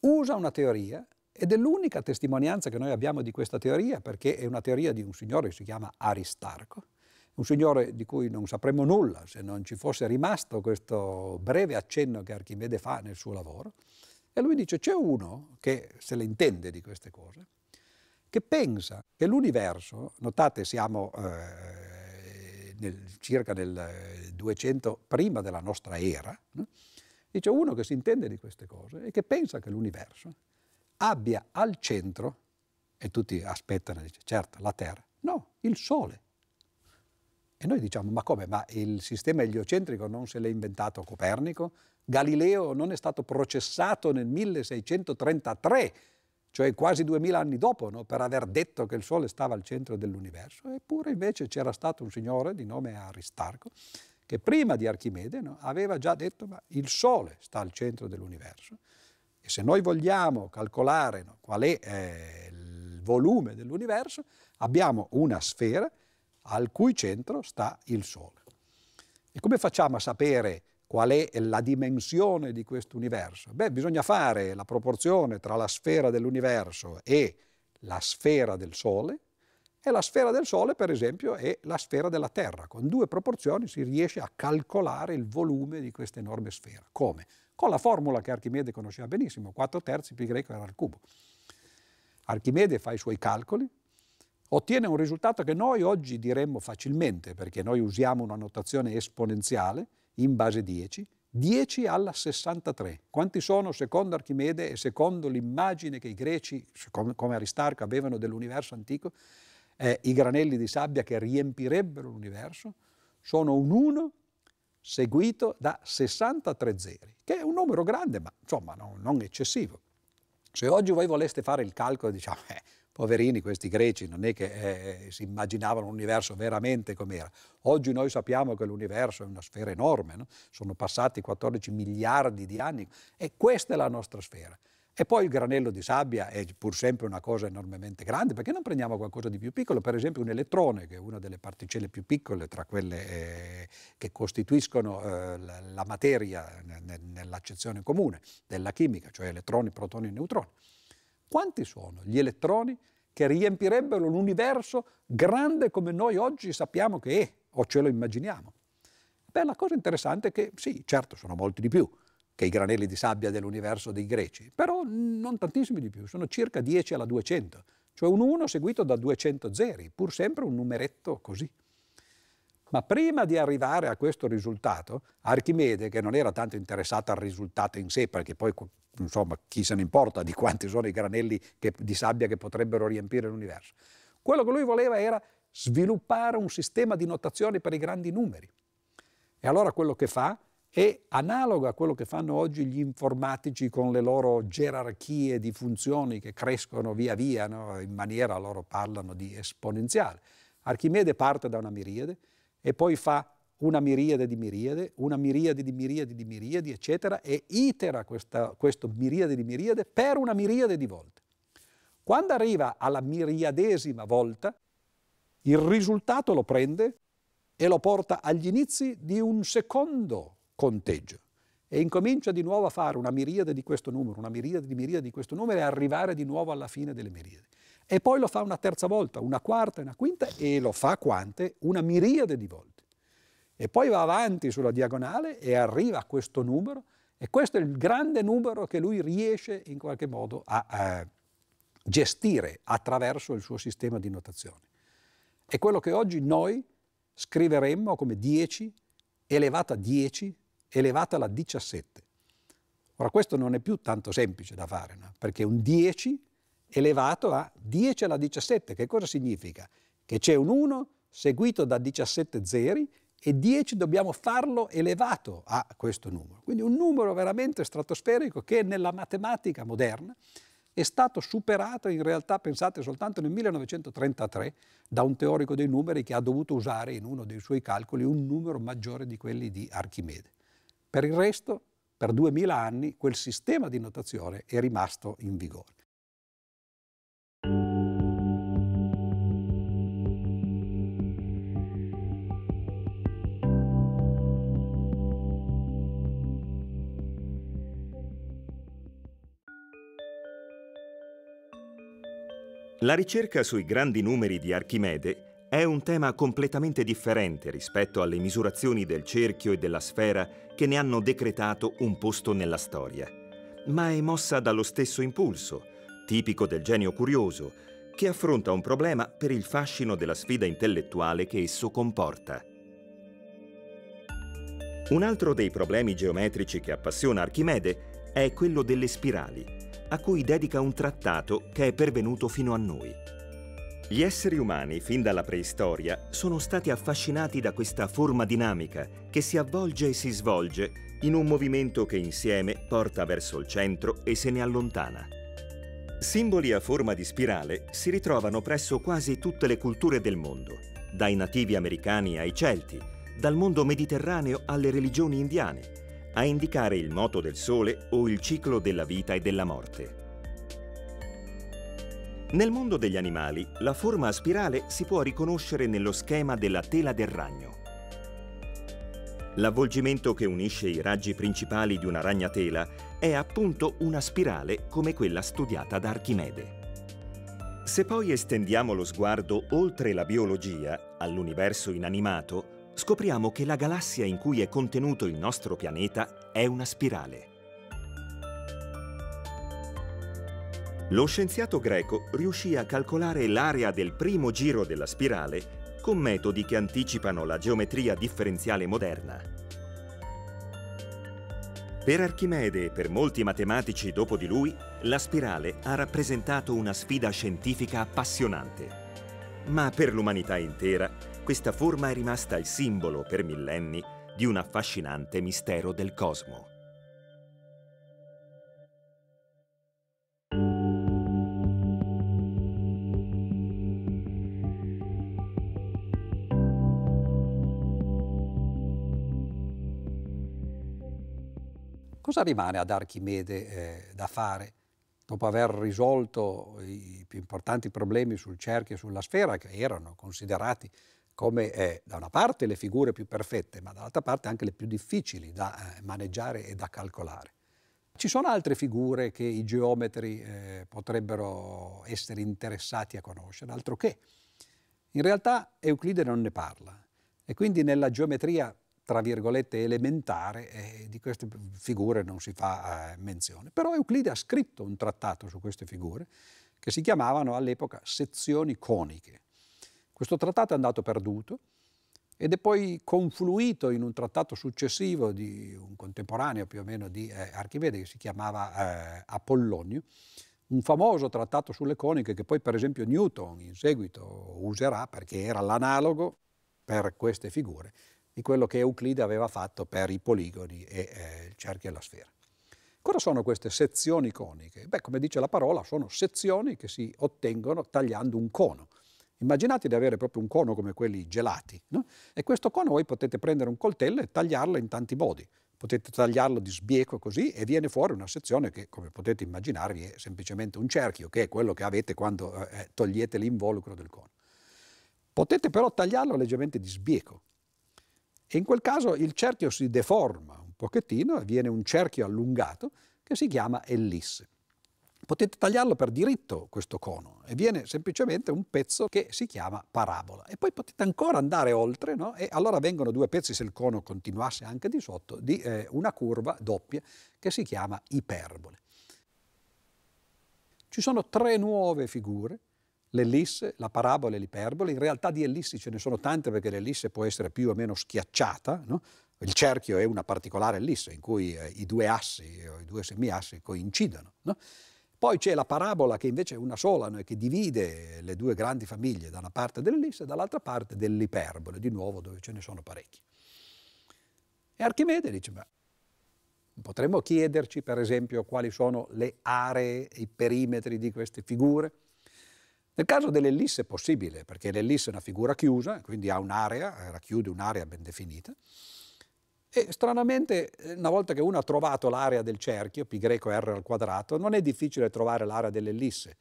usa una teoria ed è l'unica testimonianza che noi abbiamo di questa teoria, perché è una teoria di un signore che si chiama Aristarco, un signore di cui non sapremmo nulla se non ci fosse rimasto questo breve accenno che Archimede fa nel suo lavoro. E lui dice c'è uno che se le intende di queste cose, che pensa che l'universo, notate siamo eh, nel, circa nel 200 prima della nostra era, no? dice uno che si intende di queste cose e che pensa che l'universo abbia al centro, e tutti aspettano, dice certo, la Terra, no, il Sole e noi diciamo, ma come? Ma il sistema eliocentrico non se l'è inventato Copernico? Galileo non è stato processato nel 1633, cioè quasi duemila anni dopo, no? per aver detto che il Sole stava al centro dell'universo. Eppure invece c'era stato un signore di nome Aristarco, che prima di Archimede no, aveva già detto ma il Sole sta al centro dell'universo. E se noi vogliamo calcolare no, qual è eh, il volume dell'universo, abbiamo una sfera al cui centro sta il Sole. E come facciamo a sapere qual è la dimensione di questo universo? Beh, bisogna fare la proporzione tra la sfera dell'universo e la sfera del Sole, e la sfera del Sole, per esempio, è la sfera della Terra. Con due proporzioni si riesce a calcolare il volume di questa enorme sfera. Come? Con la formula che Archimede conosceva benissimo, 4 terzi pi greco era al cubo. Archimede fa i suoi calcoli, ottiene un risultato che noi oggi diremmo facilmente, perché noi usiamo una notazione esponenziale in base 10, 10 alla 63. Quanti sono secondo Archimede e secondo l'immagine che i greci, come Aristarco, avevano dell'universo antico, eh, i granelli di sabbia che riempirebbero l'universo? Sono un 1 seguito da 63 zeri, che è un numero grande, ma insomma no, non eccessivo. Se oggi voi voleste fare il calcolo, diciamo, eh, poverini questi greci, non è che eh, si immaginavano l'universo veramente com'era. Oggi noi sappiamo che l'universo è una sfera enorme, no? sono passati 14 miliardi di anni e questa è la nostra sfera. E poi il granello di sabbia è pur sempre una cosa enormemente grande, perché non prendiamo qualcosa di più piccolo, per esempio un elettrone, che è una delle particelle più piccole tra quelle eh, che costituiscono eh, la, la, materia nell'accezione comune della chimica, cioè elettroni, protoni e neutroni. Quanti sono gli elettroni che riempirebbero l'universo grande come noi oggi sappiamo che è o ce lo immaginiamo? Beh, la cosa interessante è che sì, certo sono molti di più che i granelli di sabbia dell'universo dei greci, però non tantissimi di più, sono circa 10 alla 200, cioè un 1 seguito da 200 zeri, pur sempre un numeretto così. Ma prima di arrivare a questo risultato, Archimede, che non era tanto interessato al risultato in sé, perché poi insomma, chi se ne importa di quanti sono i granelli che, di sabbia che potrebbero riempire l'universo, quello che lui voleva era sviluppare un sistema di notazione per i grandi numeri. E allora quello che fa è analogo a quello che fanno oggi gli informatici con le loro gerarchie di funzioni che crescono via via, no? in maniera loro parlano di esponenziale. Archimede parte da una miriade, e poi fa una miriade di miriade, una miriade di miriade di miriadi, eccetera, e itera questa, questo miriade di miriade per una miriade di volte. Quando arriva alla miriadesima volta, il risultato lo prende e lo porta agli inizi di un secondo conteggio e incomincia di nuovo a fare una miriade di questo numero, una miriade di miriade di questo numero e arrivare di nuovo alla fine delle miriadi. E poi lo fa una terza volta, una quarta, una quinta e lo fa quante? Una miriade di volte. E poi va avanti sulla diagonale e arriva a questo numero e questo è il grande numero che lui riesce in qualche modo a, a gestire attraverso il suo sistema di notazione. È quello che oggi noi scriveremmo come 10 elevata a 10 elevata alla 17. Ora questo non è più tanto semplice da fare, no? perché un 10 elevato a 10 alla 17. Che cosa significa? Che c'è un 1 seguito da 17 zeri e 10 dobbiamo farlo elevato a questo numero. Quindi un numero veramente stratosferico che nella matematica moderna è stato superato in realtà, pensate, soltanto nel 1933 da un teorico dei numeri che ha dovuto usare in uno dei suoi calcoli un numero maggiore di quelli di Archimede. Per il resto, per 2000 anni, quel sistema di notazione è rimasto in vigore. La ricerca sui grandi numeri di Archimede è un tema completamente differente rispetto alle misurazioni del cerchio e della sfera che ne hanno decretato un posto nella storia, ma è mossa dallo stesso impulso, tipico del genio curioso, che affronta un problema per il fascino della sfida intellettuale che esso comporta. Un altro dei problemi geometrici che appassiona Archimede è quello delle spirali, a cui dedica un trattato che è pervenuto fino a noi. Gli esseri umani, fin dalla preistoria, sono stati affascinati da questa forma dinamica che si avvolge e si svolge in un movimento che insieme porta verso il centro e se ne allontana. Simboli a forma di spirale si ritrovano presso quasi tutte le culture del mondo, dai nativi americani ai celti, dal mondo mediterraneo alle religioni indiane, a indicare il moto del Sole o il ciclo della vita e della morte. Nel mondo degli animali, la forma a spirale si può riconoscere nello schema della tela del ragno. L'avvolgimento che unisce i raggi principali di una ragnatela è appunto una spirale come quella studiata da Archimede. Se poi estendiamo lo sguardo oltre la biologia, all'universo inanimato, scopriamo che la galassia in cui è contenuto il nostro pianeta è una spirale. Lo scienziato greco riuscì a calcolare l'area del primo giro della spirale con metodi che anticipano la geometria differenziale moderna. Per Archimede e per molti matematici dopo di lui, la spirale ha rappresentato una sfida scientifica appassionante. Ma per l'umanità intera, questa forma è rimasta il simbolo per millenni di un affascinante mistero del cosmo. Cosa rimane ad Archimede eh, da fare dopo aver risolto i più importanti problemi sul cerchio e sulla sfera che erano considerati come è, eh, da una parte le figure più perfette, ma dall'altra parte anche le più difficili da eh, maneggiare e da calcolare. Ci sono altre figure che i geometri eh, potrebbero essere interessati a conoscere, altro che. In realtà Euclide non ne parla e quindi nella geometria, tra virgolette, elementare eh, di queste figure non si fa eh, menzione. Però Euclide ha scritto un trattato su queste figure che si chiamavano all'epoca sezioni coniche questo trattato è andato perduto ed è poi confluito in un trattato successivo di un contemporaneo più o meno di eh, Archimede che si chiamava eh, Apollonio, un famoso trattato sulle coniche che poi per esempio Newton in seguito userà perché era l'analogo per queste figure di quello che Euclide aveva fatto per i poligoni e eh, il cerchio e la sfera. Cosa sono queste sezioni coniche? Beh, come dice la parola, sono sezioni che si ottengono tagliando un cono. Immaginate di avere proprio un cono come quelli gelati, no? e questo cono voi potete prendere un coltello e tagliarlo in tanti modi. Potete tagliarlo di sbieco così e viene fuori una sezione che, come potete immaginarvi, è semplicemente un cerchio, che è quello che avete quando eh, eh, togliete l'involucro del cono. Potete però tagliarlo leggermente di sbieco. E in quel caso il cerchio si deforma un pochettino e viene un cerchio allungato che si chiama ellisse potete tagliarlo per diritto questo cono e viene semplicemente un pezzo che si chiama parabola. E poi potete ancora andare oltre no? e allora vengono due pezzi, se il cono continuasse anche di sotto, di eh, una curva doppia che si chiama iperbole. Ci sono tre nuove figure, l'ellisse, la parabola e l'iperbole. In realtà di ellissi ce ne sono tante perché l'ellisse può essere più o meno schiacciata, no? il cerchio è una particolare ellisse in cui eh, i due assi, o i due semiassi coincidono. No? Poi c'è la parabola che invece è una sola, no? che divide le due grandi famiglie, da una parte dell'ellisse e dall'altra parte dell'iperbole, di nuovo dove ce ne sono parecchi. E Archimede dice, ma potremmo chiederci per esempio quali sono le aree, i perimetri di queste figure? Nel caso dell'ellisse è possibile, perché l'ellisse è una figura chiusa, quindi ha un'area, racchiude un'area ben definita. E stranamente, eh, una volta che uno ha trovato l'area del cerchio, π r al quadrato, non è difficile trovare l'area dell'ellisse.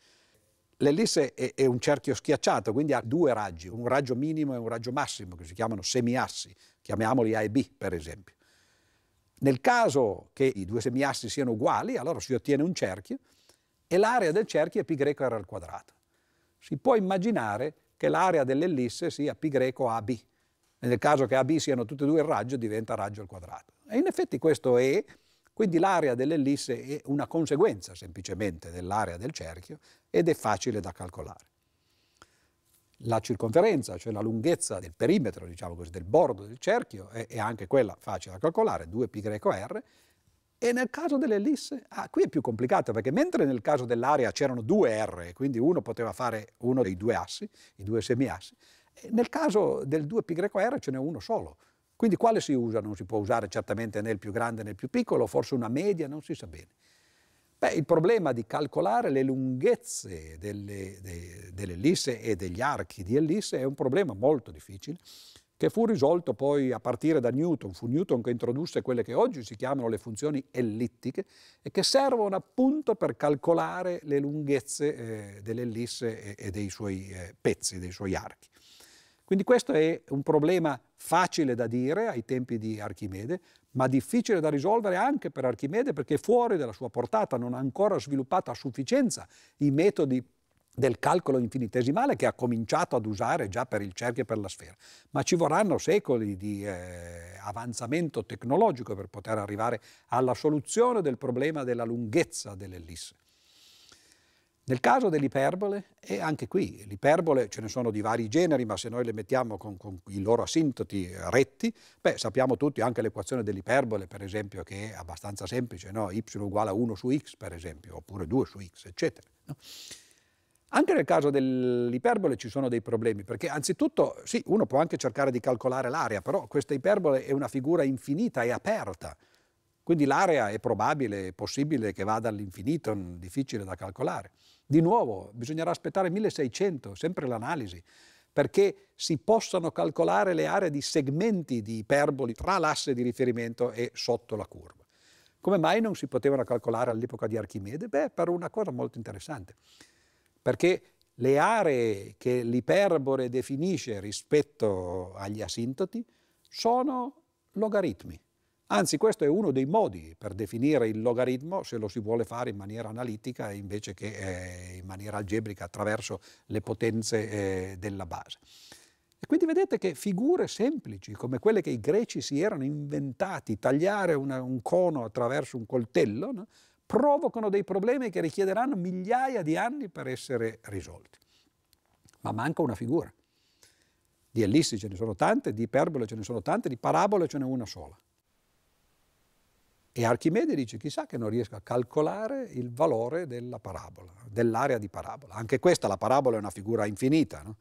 L'ellisse è, è, un cerchio schiacciato, quindi ha due raggi, un raggio minimo e un raggio massimo, che si chiamano semiassi, chiamiamoli A e B per esempio. Nel caso che i due semiassi siano uguali, allora si ottiene un cerchio e l'area del cerchio è π r al quadrato. Si può immaginare che l'area dell'ellisse sia π a b nel caso che AB siano tutti e due il raggio, diventa raggio al quadrato. E in effetti questo è, quindi l'area dell'ellisse è una conseguenza semplicemente dell'area del cerchio ed è facile da calcolare. La circonferenza, cioè la lunghezza del perimetro, diciamo così, del bordo del cerchio, è, è anche quella facile da calcolare, 2πr, e nel caso dell'ellisse, ah, qui è più complicato perché mentre nel caso dell'area c'erano due R, quindi uno poteva fare uno dei due assi, i due semiassi, nel caso del 2πr ce n'è uno solo. Quindi quale si usa? Non si può usare certamente né il più grande né il più piccolo, forse una media, non si sa bene. Beh, il problema di calcolare le lunghezze delle, de, delle e degli archi di ellisse è un problema molto difficile che fu risolto poi a partire da Newton. Fu Newton che introdusse quelle che oggi si chiamano le funzioni ellittiche e che servono appunto per calcolare le lunghezze eh, dell'ellisse e, e, dei suoi eh, pezzi, dei suoi archi. Quindi questo è un problema facile da dire ai tempi di Archimede, ma difficile da risolvere anche per Archimede perché è fuori della sua portata, non ha ancora sviluppato a sufficienza i metodi del calcolo infinitesimale che ha cominciato ad usare già per il cerchio e per la sfera. Ma ci vorranno secoli di eh, avanzamento tecnologico per poter arrivare alla soluzione del problema della lunghezza dell'ellisse. Nel caso dell'iperbole, e anche qui, l'iperbole ce ne sono di vari generi, ma se noi le mettiamo con, con i loro asintoti retti, beh, sappiamo tutti anche l'equazione dell'iperbole, per esempio, che è abbastanza semplice, no? y uguale a 1 su x, per esempio, oppure 2 su x, eccetera. No? Anche nel caso dell'iperbole ci sono dei problemi, perché anzitutto, sì, uno può anche cercare di calcolare l'area, però questa iperbole è una figura infinita e aperta, quindi l'area è probabile, è possibile che vada all'infinito, difficile da calcolare. Di nuovo, bisognerà aspettare 1600, sempre l'analisi, perché si possano calcolare le aree di segmenti di iperboli tra l'asse di riferimento e sotto la curva. Come mai non si potevano calcolare all'epoca di Archimede? Beh, per una cosa molto interessante, perché le aree che l'iperbole definisce rispetto agli asintoti sono logaritmi. Anzi, questo è uno dei modi per definire il logaritmo, se lo si vuole fare in maniera analitica invece che eh, in maniera algebrica attraverso le potenze eh, della base. E quindi vedete che figure semplici, come quelle che i greci si erano inventati, tagliare una, un cono attraverso un coltello, no? provocano dei problemi che richiederanno migliaia di anni per essere risolti. Ma manca una figura. Di ellissi ce ne sono tante, di iperbole ce ne sono tante, di parabole ce n'è una sola. E Archimede dice chissà che non riesco a calcolare il valore della parabola, dell'area di parabola. Anche questa, la parabola è una figura infinita, no?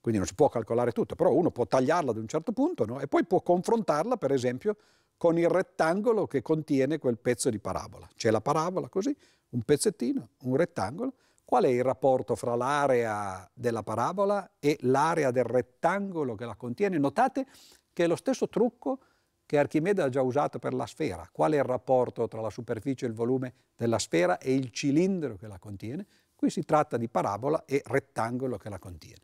quindi non si può calcolare tutto, però uno può tagliarla ad un certo punto no? e poi può confrontarla, per esempio, con il rettangolo che contiene quel pezzo di parabola. C'è la parabola così, un pezzettino, un rettangolo. Qual è il rapporto fra l'area della parabola e l'area del rettangolo che la contiene? Notate che è lo stesso trucco che Archimede ha già usato per la sfera. Qual è il rapporto tra la superficie e il volume della sfera e il cilindro che la contiene? Qui si tratta di parabola e rettangolo che la contiene.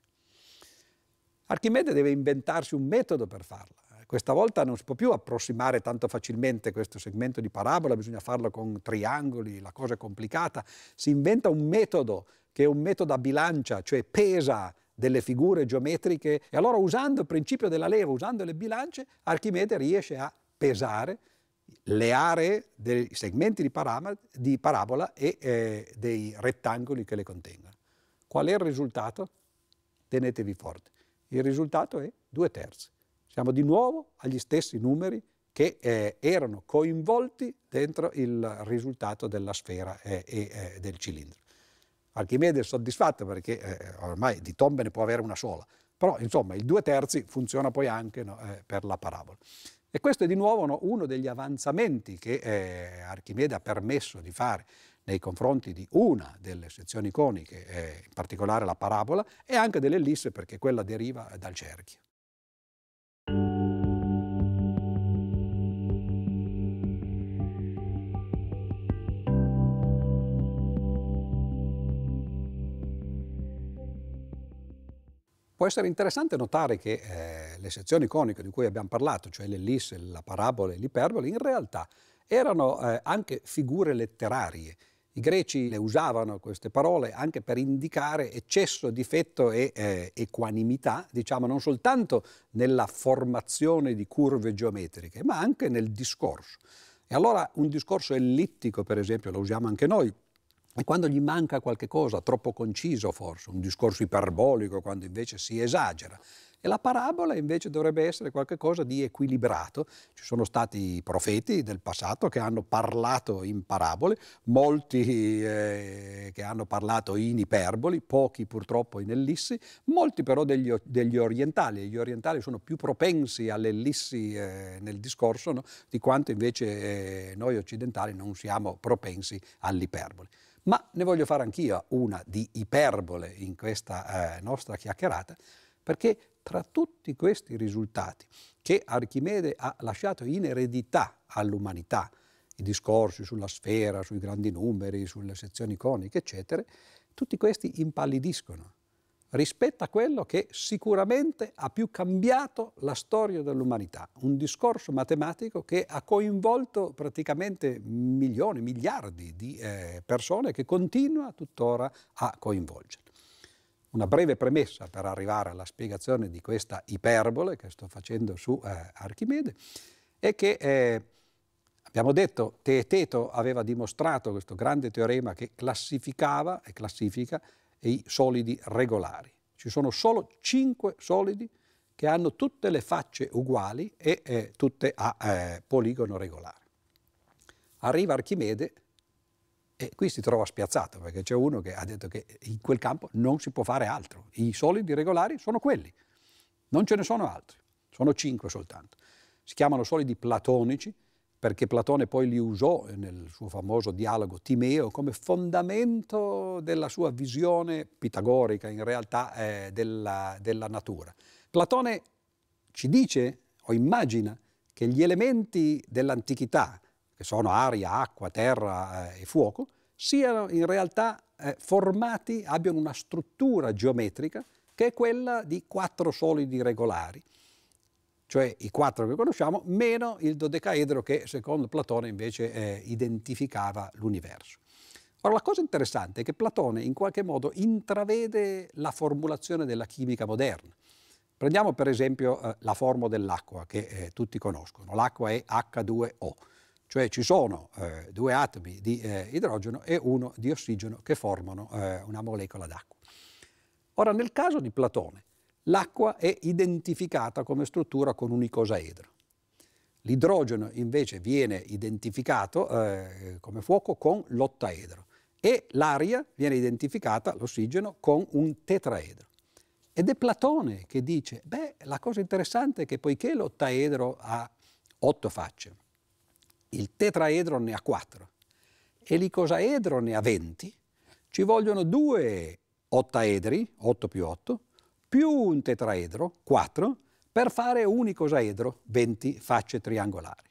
Archimede deve inventarsi un metodo per farla. Questa volta non si può più approssimare tanto facilmente questo segmento di parabola, bisogna farlo con triangoli, la cosa è complicata. Si inventa un metodo che è un metodo a bilancia, cioè pesa delle figure geometriche. E allora usando il principio della leva, usando le bilance, Archimede riesce a pesare le aree dei segmenti di, di parabola e eh, dei rettangoli che le contengono. Qual è il risultato? Tenetevi forte. Il risultato è due terzi. Siamo di nuovo agli stessi numeri che eh, erano coinvolti dentro il risultato della sfera eh, e eh, del cilindro. Archimede è soddisfatto perché eh, ormai di tombe ne può avere una sola, però insomma il due terzi funziona poi anche no, eh, per la parabola. E questo è di nuovo no, uno degli avanzamenti che eh, Archimede ha permesso di fare nei confronti di una delle sezioni coniche, eh, in particolare la parabola, e anche dell'ellisse perché quella deriva dal cerchio. Può essere interessante notare che eh, le sezioni coniche di cui abbiamo parlato, cioè l'ellisse, la parabola e l'iperbole, in realtà erano eh, anche figure letterarie. I greci le usavano queste parole anche per indicare eccesso, difetto e eh, equanimità, diciamo non soltanto nella formazione di curve geometriche, ma anche nel discorso. E allora un discorso ellittico, per esempio, lo usiamo anche noi, e quando gli manca qualche cosa, troppo conciso forse, un discorso iperbolico, quando invece si esagera. E la parabola invece dovrebbe essere qualcosa di equilibrato. Ci sono stati profeti del passato che hanno parlato in parabole, molti eh, che hanno parlato in iperboli, pochi purtroppo in ellissi, molti però degli, degli orientali. Gli orientali sono più propensi all'ellissi eh, nel discorso no? di quanto invece eh, noi occidentali non siamo propensi all'iperboli ma ne voglio fare anch'io una di iperbole in questa eh, nostra chiacchierata, perché tra tutti questi risultati che Archimede ha lasciato in eredità all'umanità, i discorsi sulla sfera, sui grandi numeri, sulle sezioni coniche, eccetera, tutti questi impallidiscono rispetto a quello che sicuramente ha più cambiato la storia dell'umanità, un discorso matematico che ha coinvolto praticamente milioni, miliardi di eh, persone che continua tuttora a coinvolgere. Una breve premessa per arrivare alla spiegazione di questa iperbole che sto facendo su eh, Archimede è che eh, Abbiamo detto che Teto aveva dimostrato questo grande teorema che classificava e classifica e i solidi regolari. Ci sono solo 5 solidi che hanno tutte le facce uguali e eh, tutte a eh, poligono regolare. Arriva Archimede e qui si trova spiazzato perché c'è uno che ha detto che in quel campo non si può fare altro. I solidi regolari sono quelli, non ce ne sono altri, sono cinque soltanto. Si chiamano solidi platonici perché Platone poi li usò nel suo famoso dialogo Timeo come fondamento della sua visione pitagorica in realtà eh, della, della natura. Platone ci dice o immagina che gli elementi dell'antichità, che sono aria, acqua, terra eh, e fuoco, siano in realtà eh, formati, abbiano una struttura geometrica che è quella di quattro solidi regolari cioè i quattro che conosciamo, meno il dodecaedro che secondo Platone invece eh, identificava l'universo. Ora la cosa interessante è che Platone in qualche modo intravede la formulazione della chimica moderna. Prendiamo per esempio eh, la forma dell'acqua che eh, tutti conoscono. L'acqua è H2O, cioè ci sono eh, due atomi di eh, idrogeno e uno di ossigeno che formano eh, una molecola d'acqua. Ora nel caso di Platone L'acqua è identificata come struttura con un icosaedro. L'idrogeno invece viene identificato eh, come fuoco con l'ottaedro e l'aria viene identificata, l'ossigeno, con un tetraedro. Ed è Platone che dice, beh, la cosa interessante è che poiché l'ottaedro ha otto facce, il tetraedro ne ha quattro e l'icosaedro ne ha venti, ci vogliono due ottaedri, 8 più 8, più un tetraedro, 4, per fare un icosaedro, 20 facce triangolari.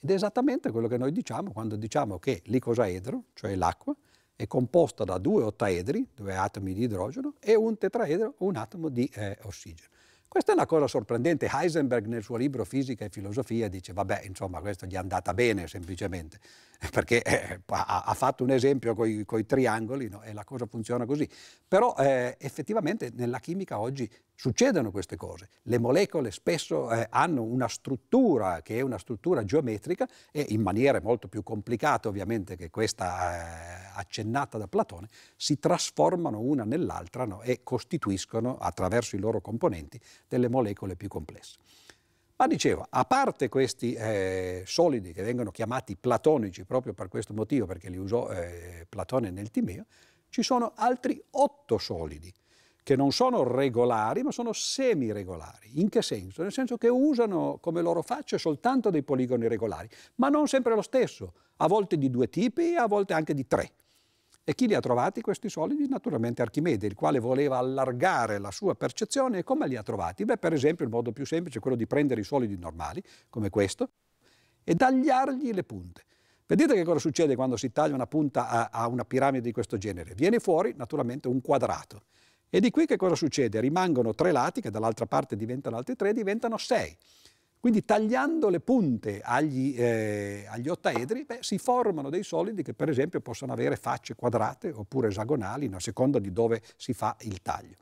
Ed è esattamente quello che noi diciamo quando diciamo che l'icosaedro, cioè l'acqua, è composta da due ottaedri, due atomi di idrogeno, e un tetraedro, un atomo di eh, ossigeno. Questa è una cosa sorprendente. Heisenberg nel suo libro Fisica e Filosofia dice, vabbè, insomma, questo gli è andata bene semplicemente, perché eh, ha, ha, fatto un esempio con i triangoli no? e la cosa funziona così. Però eh, effettivamente nella chimica oggi succedono queste cose. Le molecole spesso eh, hanno una struttura che è una struttura geometrica e in maniera molto più complicata ovviamente che questa eh, accennata da Platone, si trasformano una nell'altra no? e costituiscono attraverso i loro componenti delle molecole più complesse. Ma dicevo, a parte questi eh, solidi che vengono chiamati platonici proprio per questo motivo, perché li usò eh, Platone nel Timeo, ci sono altri otto solidi che non sono regolari ma sono semiregolari. In che senso? Nel senso che usano come loro facce soltanto dei poligoni regolari, ma non sempre lo stesso, a volte di due tipi a volte anche di tre. E chi li ha trovati questi solidi? Naturalmente Archimede, il quale voleva allargare la sua percezione. E come li ha trovati? Beh, per esempio, il modo più semplice è quello di prendere i solidi normali, come questo, e tagliargli le punte. Vedete che cosa succede quando si taglia una punta a, a una piramide di questo genere? Viene fuori, naturalmente, un quadrato. E di qui che cosa succede? Rimangono tre lati, che dall'altra parte diventano altri tre, diventano sei. Quindi tagliando le punte agli, eh, agli ottaedri beh, si formano dei solidi che per esempio possono avere facce quadrate oppure esagonali a seconda di dove si fa il taglio.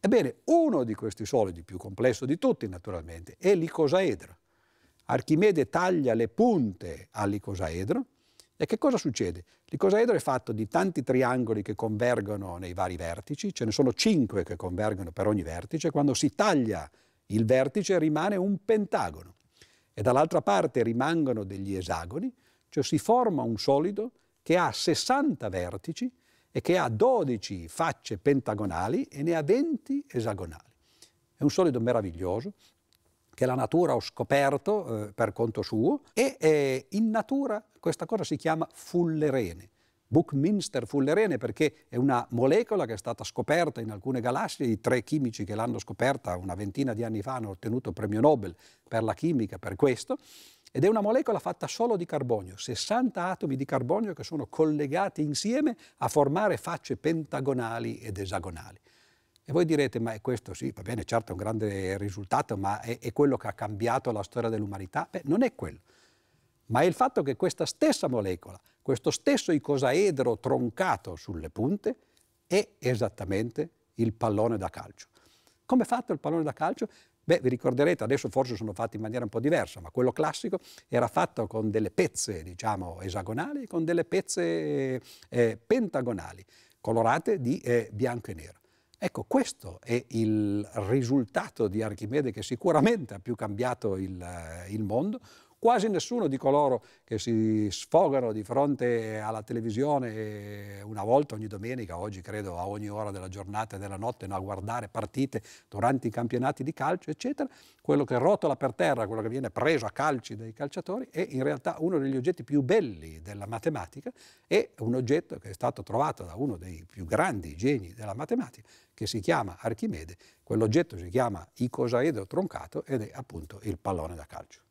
Ebbene, uno di questi solidi, più complesso di tutti naturalmente, è l'icosaedro. Archimede taglia le punte all'icosaedro e che cosa succede? L'icosaedro è fatto di tanti triangoli che convergono nei vari vertici, ce ne sono cinque che convergono per ogni vertice, quando si taglia il vertice rimane un pentagono e dall'altra parte rimangono degli esagoni, cioè si forma un solido che ha 60 vertici e che ha 12 facce pentagonali e ne ha 20 esagonali. È un solido meraviglioso che la natura ha scoperto eh, per conto suo e eh, in natura questa cosa si chiama fullerene. Buckminster fullerene perché è una molecola che è stata scoperta in alcune galassie, i tre chimici che l'hanno scoperta una ventina di anni fa hanno ottenuto il premio Nobel per la chimica per questo, ed è una molecola fatta solo di carbonio, 60 atomi di carbonio che sono collegati insieme a formare facce pentagonali ed esagonali. E voi direte, ma è questo sì, va bene, certo è un grande risultato, ma è, è quello che ha cambiato la storia dell'umanità? Beh, non è quello. Ma è il fatto che questa stessa molecola, questo stesso icosaedro troncato sulle punte, è esattamente il pallone da calcio. Come è fatto il pallone da calcio? Beh, vi ricorderete, adesso forse sono fatti in maniera un po' diversa, ma quello classico era fatto con delle pezze, diciamo, esagonali, con delle pezze eh, pentagonali, colorate di eh, bianco e nero. Ecco, questo è il risultato di Archimede che sicuramente ha più cambiato il, eh, il mondo, Quasi nessuno di coloro che si sfogano di fronte alla televisione una volta ogni domenica, oggi credo a ogni ora della giornata e della notte, no, a guardare partite durante i campionati di calcio, eccetera, quello che rotola per terra, quello che viene preso a calci dai calciatori, è in realtà uno degli oggetti più belli della matematica e un oggetto che è stato trovato da uno dei più grandi geni della matematica, che si chiama Archimede, quell'oggetto si chiama icosaedro troncato ed è appunto il pallone da calcio.